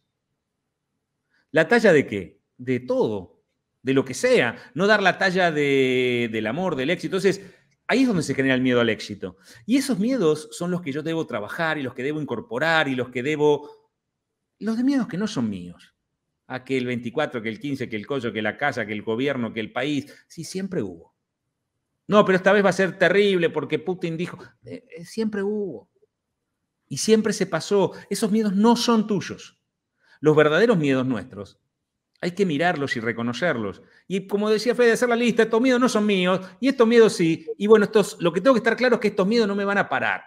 ¿La talla de qué? De todo, de lo que sea. No dar la talla del amor, del éxito. Entonces, ahí es donde se genera el miedo al éxito. Y esos miedos son los que yo debo trabajar y los que debo incorporar y los que debo... Los de miedos que no son míos. A que el 24, que el 15, que el coyo, que la casa, que el gobierno, que el país. Sí, siempre hubo. No, pero esta vez va a ser terrible porque Putin dijo, eh, eh, siempre hubo y siempre se pasó. Esos miedos no son tuyos. Los verdaderos miedos nuestros hay que mirarlos y reconocerlos. Y como decía Fede, hacer la lista, estos miedos no son míos y estos miedos sí. Y bueno, estos, lo que tengo que estar claro es que estos miedos no me van a parar.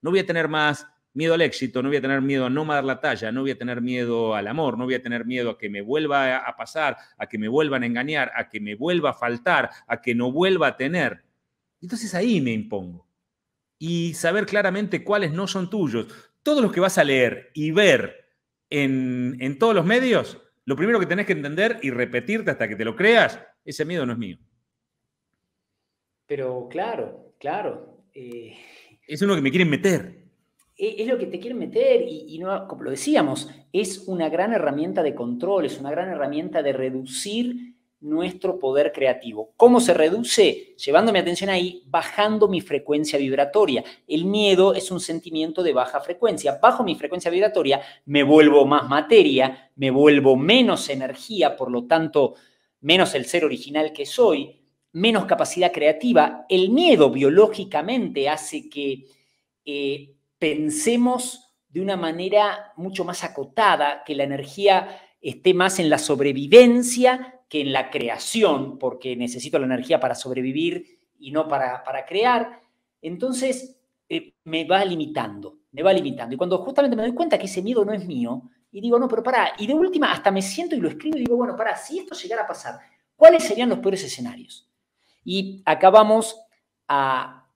No voy a tener más miedo al éxito, no voy a tener miedo a no dar la talla, no voy a tener miedo al amor, no voy a tener miedo a que me vuelva a pasar, a que me vuelvan a engañar, a que me vuelva a faltar, a que no vuelva a tener. Entonces ahí me impongo. Y saber claramente cuáles no son tuyos. Todos los que vas a leer y ver en, todos los medios, lo primero que tenés que entender y repetirte hasta que te lo creas, ese miedo no es mío. Pero claro, claro. Eh, es uno que me quieren meter. E, es lo que te quieren meter y, no, como lo decíamos, es una gran herramienta de control, es una gran herramienta de reducir nuestro poder creativo. ¿Cómo se reduce? Llevando mi atención ahí, bajando mi frecuencia vibratoria. El miedo es un sentimiento de baja frecuencia. Bajo mi frecuencia vibratoria me vuelvo más materia, me vuelvo menos energía, por lo tanto, menos el ser original que soy, menos capacidad creativa. El miedo biológicamente hace que eh, pensemos de una manera mucho más acotada, que la energía esté más en la sobrevivencia que en la creación, porque necesito la energía para sobrevivir y no para, para crear, entonces eh, me va limitando, me va limitando. Y cuando justamente me doy cuenta que ese miedo no es mío, y digo, no, pero para, y de última hasta me siento y lo escribo y digo, bueno, para, si esto llegara a pasar, ¿cuáles serían los peores escenarios? Y acabamos a,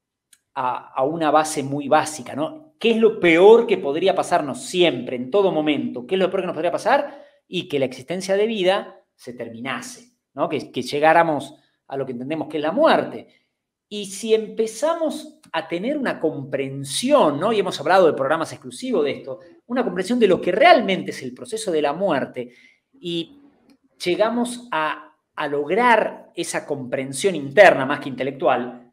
a, a una base muy básica, ¿no? ¿Qué es lo peor que podría pasarnos siempre, en todo momento? ¿Qué es lo peor que nos podría pasar? Y que la existencia de vida se terminase, ¿no? que, llegáramos a lo que entendemos que es la muerte. Y si empezamos a tener una comprensión, y hemos hablado de programas exclusivos de esto, una comprensión de lo que realmente es el proceso de la muerte, y llegamos a, lograr esa comprensión interna más que intelectual,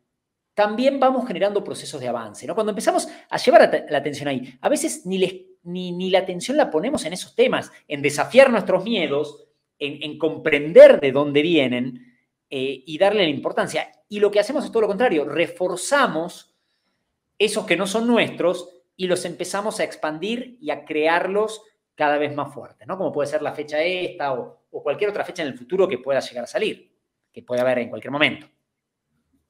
también vamos generando procesos de avance. ¿no? Cuando empezamos a llevar la atención ahí, a veces ni, ni, ni la atención la ponemos en esos temas, en desafiar nuestros miedos, en, comprender de dónde vienen eh, y darle la importancia. Y lo que hacemos es todo lo contrario, reforzamos esos que no son nuestros y los empezamos a expandir y a crearlos cada vez más fuertes, ¿no? Como puede ser la fecha esta o, cualquier otra fecha en el futuro que pueda llegar a salir, que pueda haber en cualquier momento.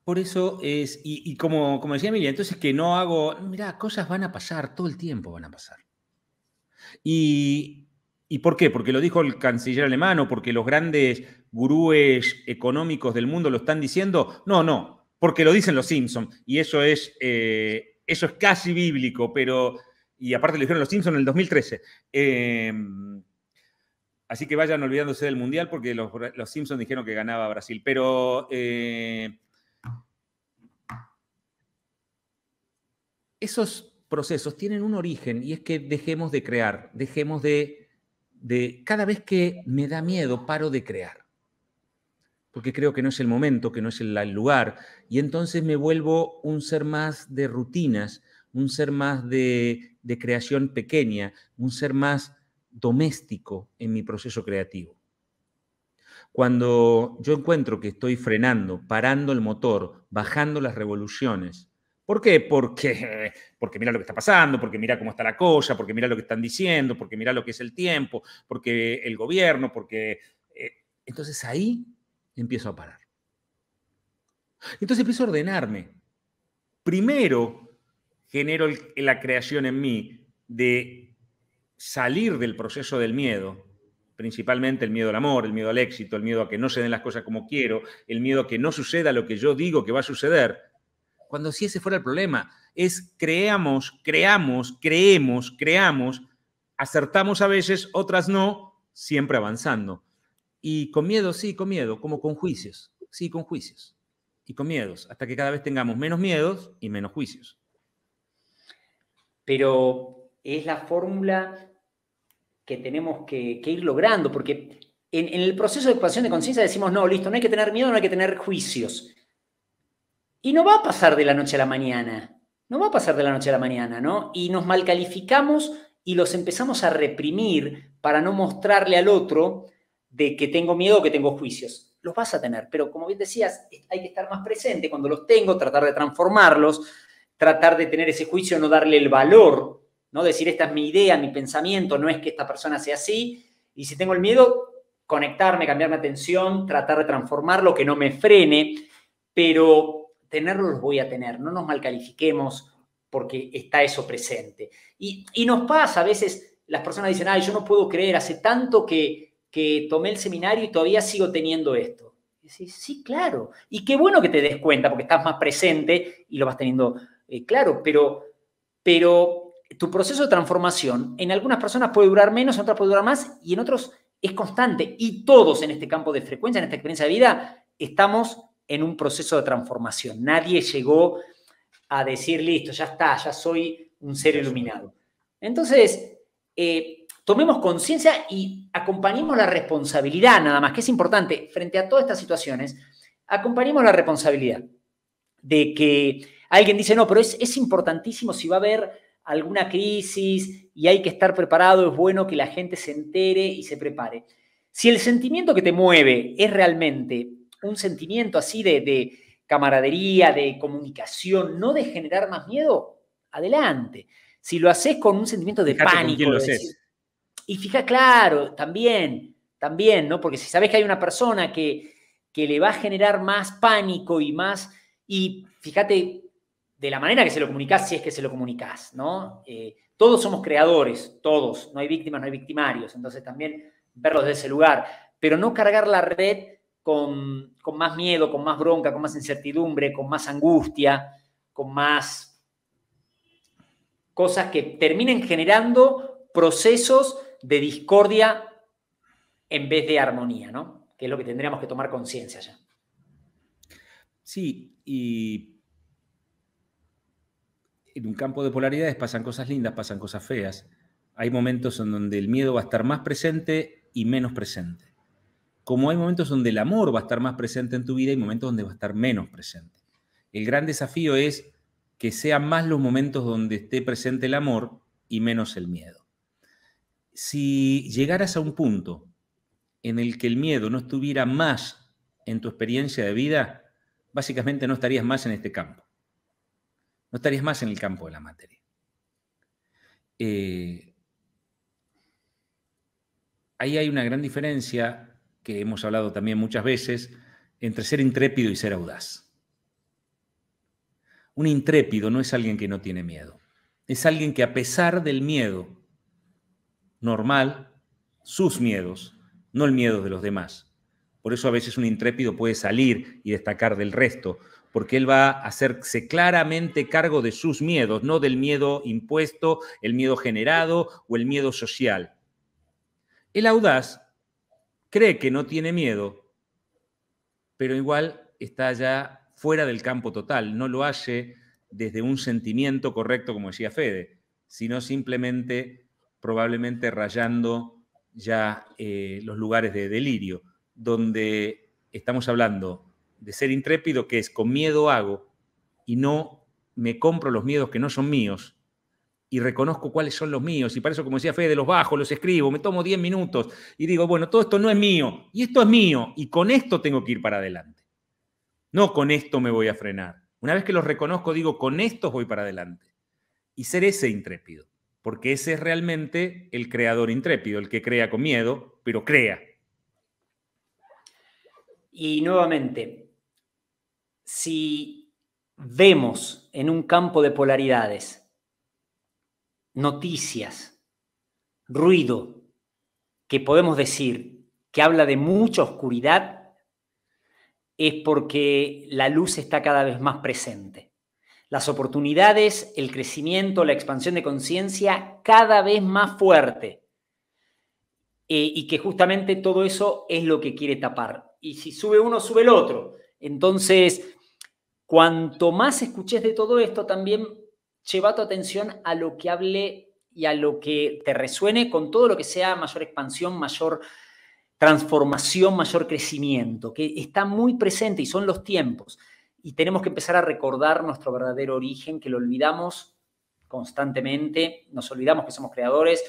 Por eso es, y, y como, como, decía Emilia, entonces que no hago, mira, cosas van a pasar, todo el tiempo van a pasar. Y, ¿Y por qué? ¿Porque lo dijo el canciller alemán o porque los grandes gurúes económicos del mundo lo están diciendo? No, no, porque lo dicen los Simpsons Y eso es, eh, eso es casi bíblico, pero. Y aparte lo dijeron los Simpsons en el 2013. Em, así que vayan olvidándose del Mundial porque los, Simpsons dijeron que ganaba Brasil. Pero. Eh, esos procesos tienen un origen y es que dejemos de crear, dejemos de de cada vez que me da miedo, paro de crear, porque creo que no es el momento, que no es el lugar, y entonces me vuelvo un ser más de rutinas, un ser más de, de creación pequeña, un ser más doméstico en mi proceso creativo. Cuando yo encuentro que estoy frenando, parando el motor, bajando las revoluciones, ¿Por qué? Porque, porque mira lo que está pasando, porque mira cómo está la cosa, porque mira lo que están diciendo, porque mira lo que es el tiempo, porque el gobierno, porque... Eh, entonces ahí empiezo a parar. Entonces empiezo a ordenarme. Primero genero la creación en mí de salir del proceso del miedo, principalmente el miedo al amor, el miedo al éxito, el miedo a que no se den las cosas como quiero, el miedo a que no suceda lo que yo digo que va a suceder cuando si ese fuera el problema, es creamos, creamos, creemos, creamos, acertamos a veces, otras no, siempre avanzando. Y con miedo, sí, con miedo, como con juicios, sí, con juicios. Y con miedos, hasta que cada vez tengamos menos miedos y menos juicios. Pero es la fórmula que tenemos que, ir logrando, porque en, en, el proceso de expansión de conciencia decimos, no, listo, no hay que tener miedo, no hay que tener juicios. Y no va a pasar de la noche a la mañana, no va a pasar de la noche a la mañana, ¿no? Y nos malcalificamos y los empezamos a reprimir para no mostrarle al otro de que tengo miedo o que tengo juicios. Los vas a tener, pero como bien decías, hay que estar más presente cuando los tengo, tratar de transformarlos, tratar de tener ese juicio, no darle el valor, ¿no? Decir, esta es mi idea, mi pensamiento, no es que esta persona sea así. Y si tengo el miedo, conectarme, cambiar mi atención, tratar de transformarlo, que no me frene, pero Tenerlo los voy a tener, no nos malcalifiquemos porque está eso presente. Y, nos pasa, a veces las personas dicen, ay, yo no puedo creer, hace tanto que, que tomé el seminario y todavía sigo teniendo esto. sí, claro. Y qué bueno que te des cuenta porque estás más presente y lo vas teniendo eh, claro, pero, pero tu proceso de transformación en algunas personas puede durar menos, en otras puede durar más y en otros es constante. Y todos en este campo de frecuencia, en esta experiencia de vida, estamos en un proceso de transformación. Nadie llegó a decir, listo, ya está, ya soy un ser iluminado. Entonces, eh, tomemos conciencia y acompañemos la responsabilidad, nada más, que es importante, frente a todas estas situaciones, acompañemos la responsabilidad de que alguien dice, no, pero es, es importantísimo si va a haber alguna crisis y hay que estar preparado, es bueno que la gente se entere y se prepare. Si el sentimiento que te mueve es realmente un sentimiento así de, camaradería, de comunicación, no de generar más miedo, adelante. Si lo haces con un sentimiento de pánico. lo y fija, claro, también, también, ¿no? Porque si sabes que hay una persona que, le va a generar más pánico y más. Y fíjate de la manera que se lo comunicas, si es que se lo comunicas, ¿no? Eh, todos somos creadores, todos. No hay víctimas, no hay victimarios. Entonces también verlos desde ese lugar. Pero no cargar la red con, más miedo, con más bronca, con más incertidumbre, con más angustia, con más cosas que terminen generando procesos de discordia en vez de armonía, ¿no? Que es lo que tendríamos que tomar conciencia ya. Sí, y en un campo de polaridades pasan cosas lindas, pasan cosas feas. Hay momentos en donde el miedo va a estar más presente y menos presente como hay momentos donde el amor va a estar más presente en tu vida y momentos donde va a estar menos presente. El gran desafío es que sean más los momentos donde esté presente el amor y menos el miedo. Si llegaras a un punto en el que el miedo no estuviera más en tu experiencia de vida, básicamente no estarías más en este campo. No estarías más en el campo de la materia. Eh, ahí hay una gran diferencia que hemos hablado también muchas veces, entre ser intrépido y ser audaz. Un intrépido no es alguien que no tiene miedo, es alguien que a pesar del miedo normal, sus miedos, no el miedo de los demás. Por eso a veces un intrépido puede salir y destacar del resto, porque él va a hacerse claramente cargo de sus miedos, no del miedo impuesto, el miedo generado o el miedo social. El audaz cree que no tiene miedo, pero igual está ya fuera del campo total, no lo hace desde un sentimiento correcto, como decía Fede, sino simplemente probablemente rayando ya eh, los lugares de delirio, donde estamos hablando de ser intrépido, que es con miedo hago y no me compro los miedos que no son míos, y reconozco cuáles son los míos. Y para eso, como decía Fede, los bajo, los escribo, me tomo 10 minutos y digo, bueno, todo esto no es mío y esto es mío y con esto tengo que ir para adelante. No con esto me voy a frenar. Una vez que los reconozco, digo, con estos voy para adelante. Y ser ese intrépido, porque ese es realmente el creador intrépido, el que crea con miedo, pero crea. Y nuevamente, si vemos en un campo de polaridades noticias, ruido, que podemos decir que habla de mucha oscuridad, es porque la luz está cada vez más presente. Las oportunidades, el crecimiento, la expansión de conciencia cada vez más fuerte. Eh, y que justamente todo eso es lo que quiere tapar. Y si sube uno, sube el otro. Entonces, cuanto más escuches de todo esto, también lleva tu atención a lo que hable y a lo que te resuene con todo lo que sea mayor expansión, mayor transformación, mayor crecimiento, que está muy presente y son los tiempos. Y tenemos que empezar a recordar nuestro verdadero origen, que lo olvidamos constantemente, nos olvidamos que somos creadores,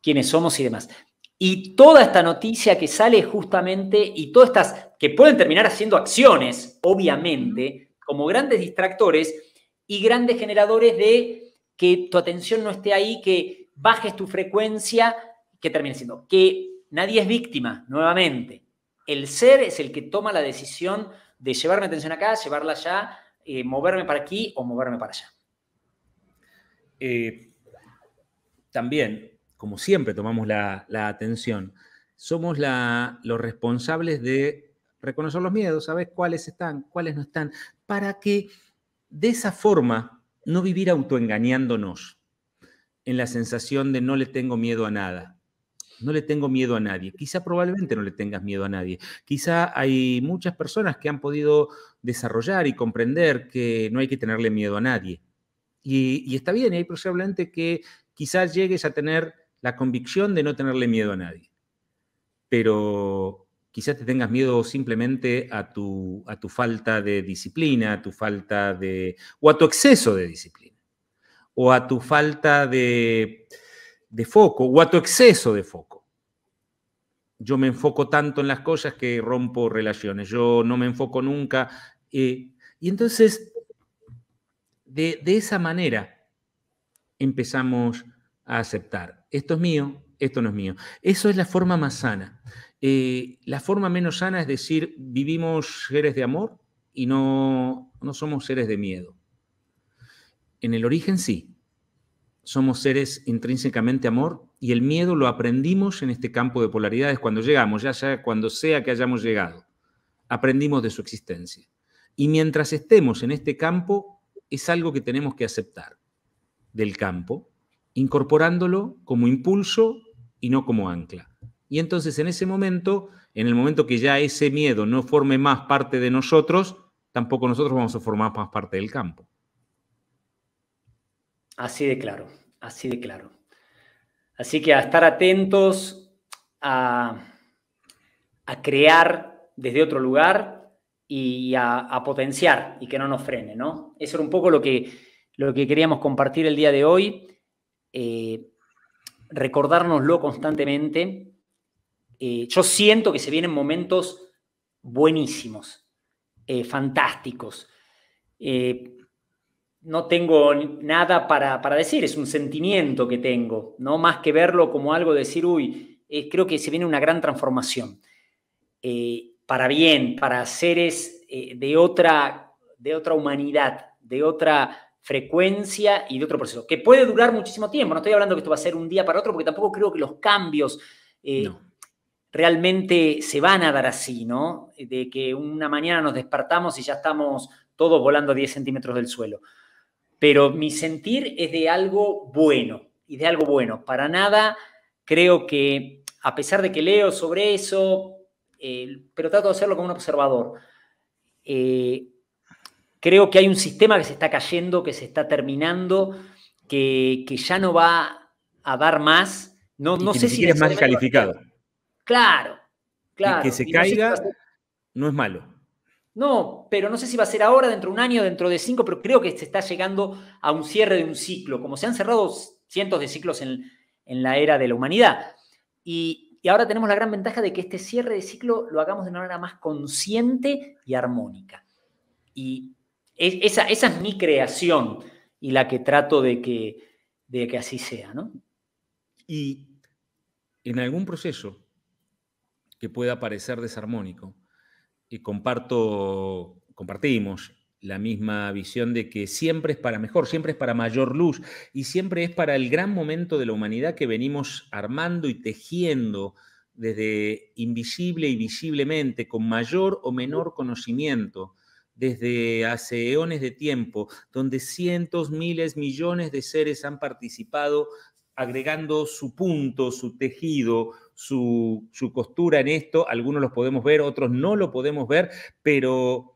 quiénes somos y demás. Y toda esta noticia que sale justamente, y todas estas que pueden terminar haciendo acciones, obviamente, como grandes distractores, y grandes generadores de que tu atención no esté ahí, que bajes tu frecuencia, que termine siendo que nadie es víctima, nuevamente. El ser es el que toma la decisión de llevar atención acá, llevarla allá, eh, moverme para aquí o moverme para allá. Eh, también, como siempre tomamos la, atención, somos la, los responsables de reconocer los miedos, sabes cuáles están, cuáles no están, para que de esa forma, no vivir autoengañándonos en la sensación de no le tengo miedo a nada, no le tengo miedo a nadie. Quizá probablemente no le tengas miedo a nadie. Quizá hay muchas personas que han podido desarrollar y comprender que no hay que tenerle miedo a nadie. Y, está bien, hay probablemente que quizás llegues a tener la convicción de no tenerle miedo a nadie. Pero quizás te tengas miedo simplemente a tu, a tu falta de disciplina, a tu falta de... o a tu exceso de disciplina, o a tu falta de, foco, o a tu exceso de foco. Yo me enfoco tanto en las cosas que rompo relaciones, yo no me enfoco nunca. Eh, y entonces, de, de esa manera empezamos a aceptar, esto es mío, esto no es mío. Eso es la forma más sana. Eh, la forma menos sana es decir, vivimos seres de amor y no, no somos seres de miedo. En el origen sí, somos seres intrínsecamente amor y el miedo lo aprendimos en este campo de polaridades cuando llegamos, ya sea cuando sea que hayamos llegado, aprendimos de su existencia. Y mientras estemos en este campo, es algo que tenemos que aceptar del campo, incorporándolo como impulso y no como ancla. Y entonces en ese momento, en el momento que ya ese miedo no forme más parte de nosotros, tampoco nosotros vamos a formar más parte del campo. Así de claro, así de claro. Así que a estar atentos, a, a crear desde otro lugar y a, potenciar y que no nos frene, ¿no? Eso era un poco lo que, lo que queríamos compartir el día de hoy. Eh, recordárnoslo constantemente. Eh, yo siento que se vienen momentos buenísimos, eh, fantásticos. no tengo nada para, decir, es un sentimiento que tengo, no más que verlo como algo de decir, uy, creo que se viene una gran transformación. para bien, para seres de, otra, de otra humanidad, de otra frecuencia y de otro proceso, que puede durar muchísimo tiempo. No estoy hablando que esto va a ser un día para otro, porque tampoco creo que los cambios eh, realmente se van a dar así, ¿no? De que una mañana nos despertamos y ya estamos todos volando 10 centímetros del suelo. Pero mi sentir es de algo bueno, y de algo bueno. Para nada creo que, a pesar de que leo sobre eso, eh, pero trato de hacerlo como un observador. Eh, creo que hay un sistema que se está cayendo, que se está terminando, que, ya no va a dar más. No, no sé si es más calificado. Claro, claro. Que, se caiga no, es malo. No, pero no sé si va a ser ahora, dentro de un año, dentro de cinco, pero creo que se está llegando a un cierre de un ciclo, como se han cerrado cientos de ciclos en, la era de la humanidad. Y, y, ahora tenemos la gran ventaja de que este cierre de ciclo lo hagamos de una manera más consciente y armónica. Y esa, es mi creación y la que trato de que, de que así sea, ¿no? Y en algún proceso que pueda parecer desarmónico, y eh, comparto, compartimos la misma visión de que siempre es para mejor, siempre es para mayor luz y siempre es para el gran momento de la humanidad que venimos armando y tejiendo desde invisible y visiblemente, con mayor o menor conocimiento, desde hace eones de tiempo, donde cientos, miles, millones de seres han participado agregando su punto, su tejido, su, costura en esto. Algunos los podemos ver, otros no lo podemos ver, pero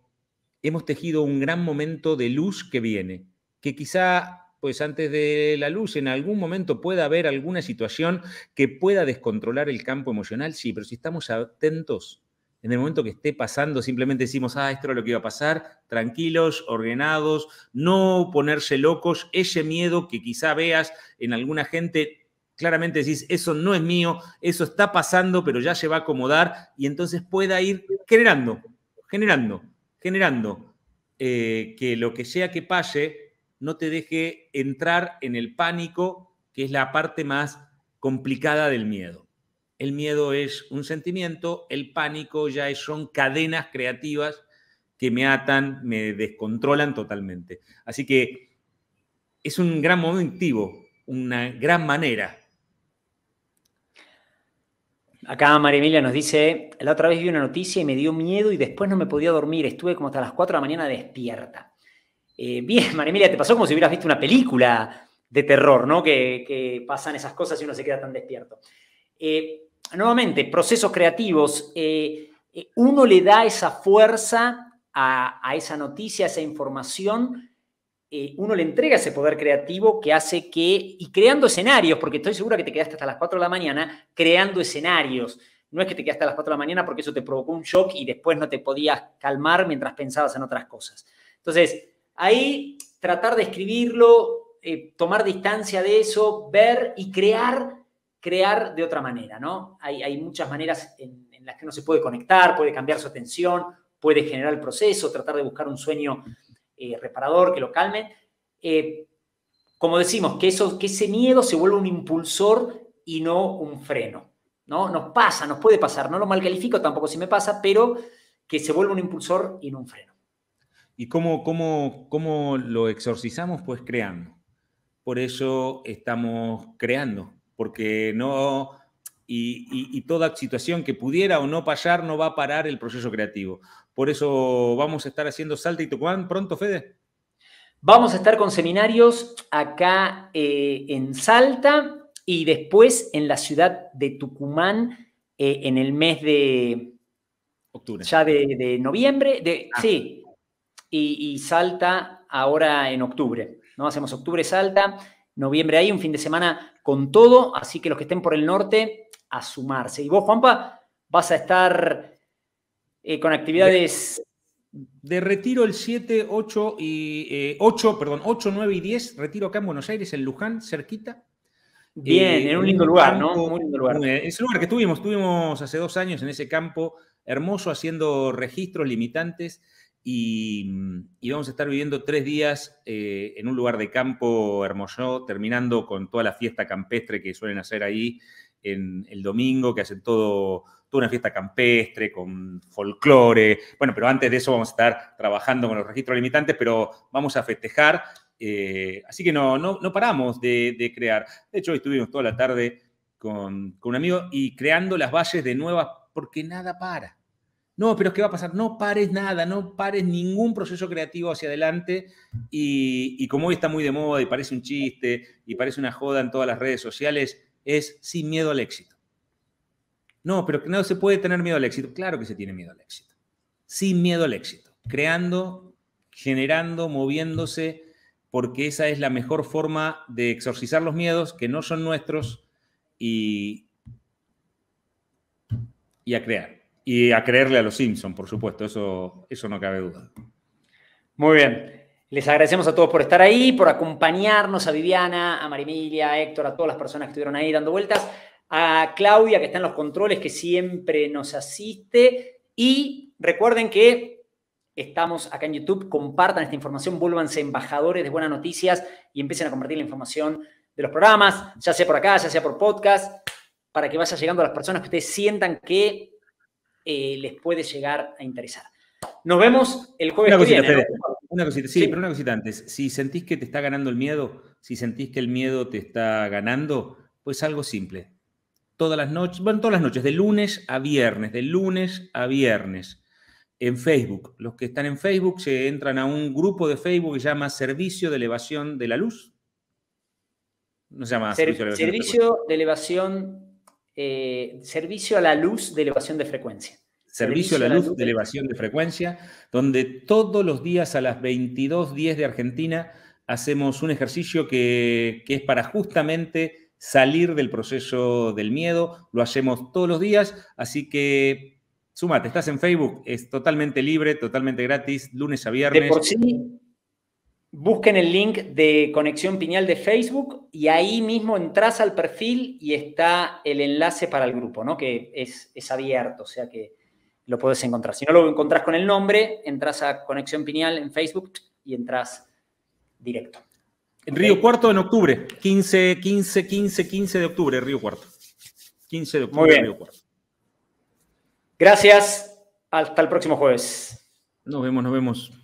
hemos tejido un gran momento de luz que viene, que quizá pues antes de la luz en algún momento pueda haber alguna situación que pueda descontrolar el campo emocional, sí, pero si estamos atentos, en el momento que esté pasando, simplemente decimos, ah, esto era lo que iba a pasar, tranquilos, ordenados, no ponerse locos, ese miedo que quizá veas en alguna gente, claramente decís, eso no es mío, eso está pasando, pero ya se va a acomodar y entonces pueda ir generando, generando, generando, eh, que lo que sea que pase no te deje entrar en el pánico, que es la parte más complicada del miedo el miedo es un sentimiento, el pánico ya son cadenas creativas que me atan, me descontrolan totalmente. Así que es un gran motivo, una gran manera. Acá María Emilia nos dice, la otra vez vi una noticia y me dio miedo y después no me podía dormir, estuve como hasta las 4 de la mañana despierta. Eh, bien, María Emilia, te pasó como si hubieras visto una película de terror, ¿no? Que, pasan esas cosas y uno se queda tan despierto. Eh, nuevamente, procesos creativos, eh, eh, uno le da esa fuerza a, esa noticia, a esa información, eh, uno le entrega ese poder creativo que hace que, y creando escenarios, porque estoy segura que te quedaste hasta las 4 de la mañana creando escenarios. No es que te quedaste hasta las 4 de la mañana porque eso te provocó un shock y después no te podías calmar mientras pensabas en otras cosas. Entonces, ahí tratar de escribirlo, tomar distancia de eso, ver y crear crear de otra manera, ¿no? Hay, hay muchas maneras en, las que no se puede conectar, puede cambiar su atención, puede generar el proceso, tratar de buscar un sueño eh, reparador que lo calme. Eh, como decimos, que, eso, que ese miedo se vuelva un impulsor y no un freno, ¿no? Nos pasa, nos puede pasar, no lo malcalifico tampoco si me pasa, pero que se vuelva un impulsor y no un freno. ¿Y cómo, cómo, cómo lo exorcizamos? Pues creando. Por eso estamos creando, porque no... Y, toda situación que pudiera o no pasar no va a parar el proceso creativo. Por eso vamos a estar haciendo Salta y Tucumán pronto, Fede. Vamos a estar con seminarios acá eh, en Salta y después en la ciudad de Tucumán eh, en el mes de... Octubre. Ya de, noviembre, de, ah. sí, y, Salta ahora en octubre. ¿no? Hacemos octubre Salta, noviembre ahí, un fin de semana con todo, así que los que estén por el norte, a sumarse. Y vos, Juanpa, vas a estar eh, con actividades... De, retiro el 7, 8 y 8, eh, perdón, 8, 9 y 10, retiro acá en Buenos Aires, en Luján, cerquita. Bien, eh, en un lindo lugar, ¿no? Muy lindo lugar. Es un lugar que estuvimos, estuvimos hace dos años en ese campo hermoso haciendo registros limitantes. Mm, y, vamos a estar viviendo tres días eh, en un lugar de campo hermoso, terminando con toda la fiesta campestre que suelen hacer ahí en el domingo, que hacen toda una fiesta campestre con folclore. Bueno, pero antes de eso vamos a estar trabajando con los registros limitantes, pero vamos a festejar. Eh, así que no, paramos de, crear. De hecho, estuvimos toda la tarde con, con un amigo y creando las valles de nuevas, porque nada para no, pero ¿qué va a pasar, no pares nada, no pares ningún proceso creativo hacia adelante y, como hoy está muy de moda y parece un chiste y parece una joda en todas las redes sociales, es sin miedo al éxito. No, pero no se puede tener miedo al éxito. Claro que se tiene miedo al éxito. Sin miedo al éxito. Creando, generando, moviéndose, porque esa es la mejor forma de exorcizar los miedos que no son nuestros y, y a crear y a creerle a los Simpson, por supuesto, eso, eso no cabe duda. Muy bien. Les agradecemos a todos por estar ahí, por acompañarnos, a Viviana, a Marimilia, a Héctor, a todas las personas que estuvieron ahí dando vueltas, a Claudia que está en los controles, que siempre nos asiste. Y recuerden que estamos acá en YouTube, compartan esta información, vuélvanse embajadores de buenas noticias y empiecen a compartir la información de los programas, ya sea por acá, ya sea por podcast, para que vaya llegando a las personas que ustedes sientan que eh, les puede llegar a interesar. Nos vemos el jueves una Una cosita, sí, pero una cosita antes. Si sentís que te está ganando el miedo, si sentís que el miedo te está ganando, pues algo simple. Todas las noches, bueno, todas las noches, de lunes a viernes, de lunes a viernes, en Facebook. Los que están en Facebook se entran a un grupo de Facebook que se llama Servicio de Elevación de la Luz. No se llama Servicio de Elevación. Servicio de Elevación eh, servicio a la luz de elevación de frecuencia. Servicio a la luz de elevación de frecuencia, donde todos los días a las 22.10 de Argentina hacemos un ejercicio que, es para justamente salir del proceso del miedo. Lo hacemos todos los días, así que súmate, estás en Facebook, es totalmente libre, totalmente gratis, lunes a viernes busquen el link de Conexión Piñal de Facebook y ahí mismo entras al perfil y está el enlace para el grupo, ¿no? Que es, abierto, o sea que lo puedes encontrar. Si no lo encontrás con el nombre, entras a Conexión Piñal en Facebook y entras directo. En Río Cuarto en octubre, 15, 15, 15, 15 de octubre, Río Cuarto. 15 de octubre, Río Cuarto. Gracias, hasta el próximo jueves. Nos vemos, nos vemos.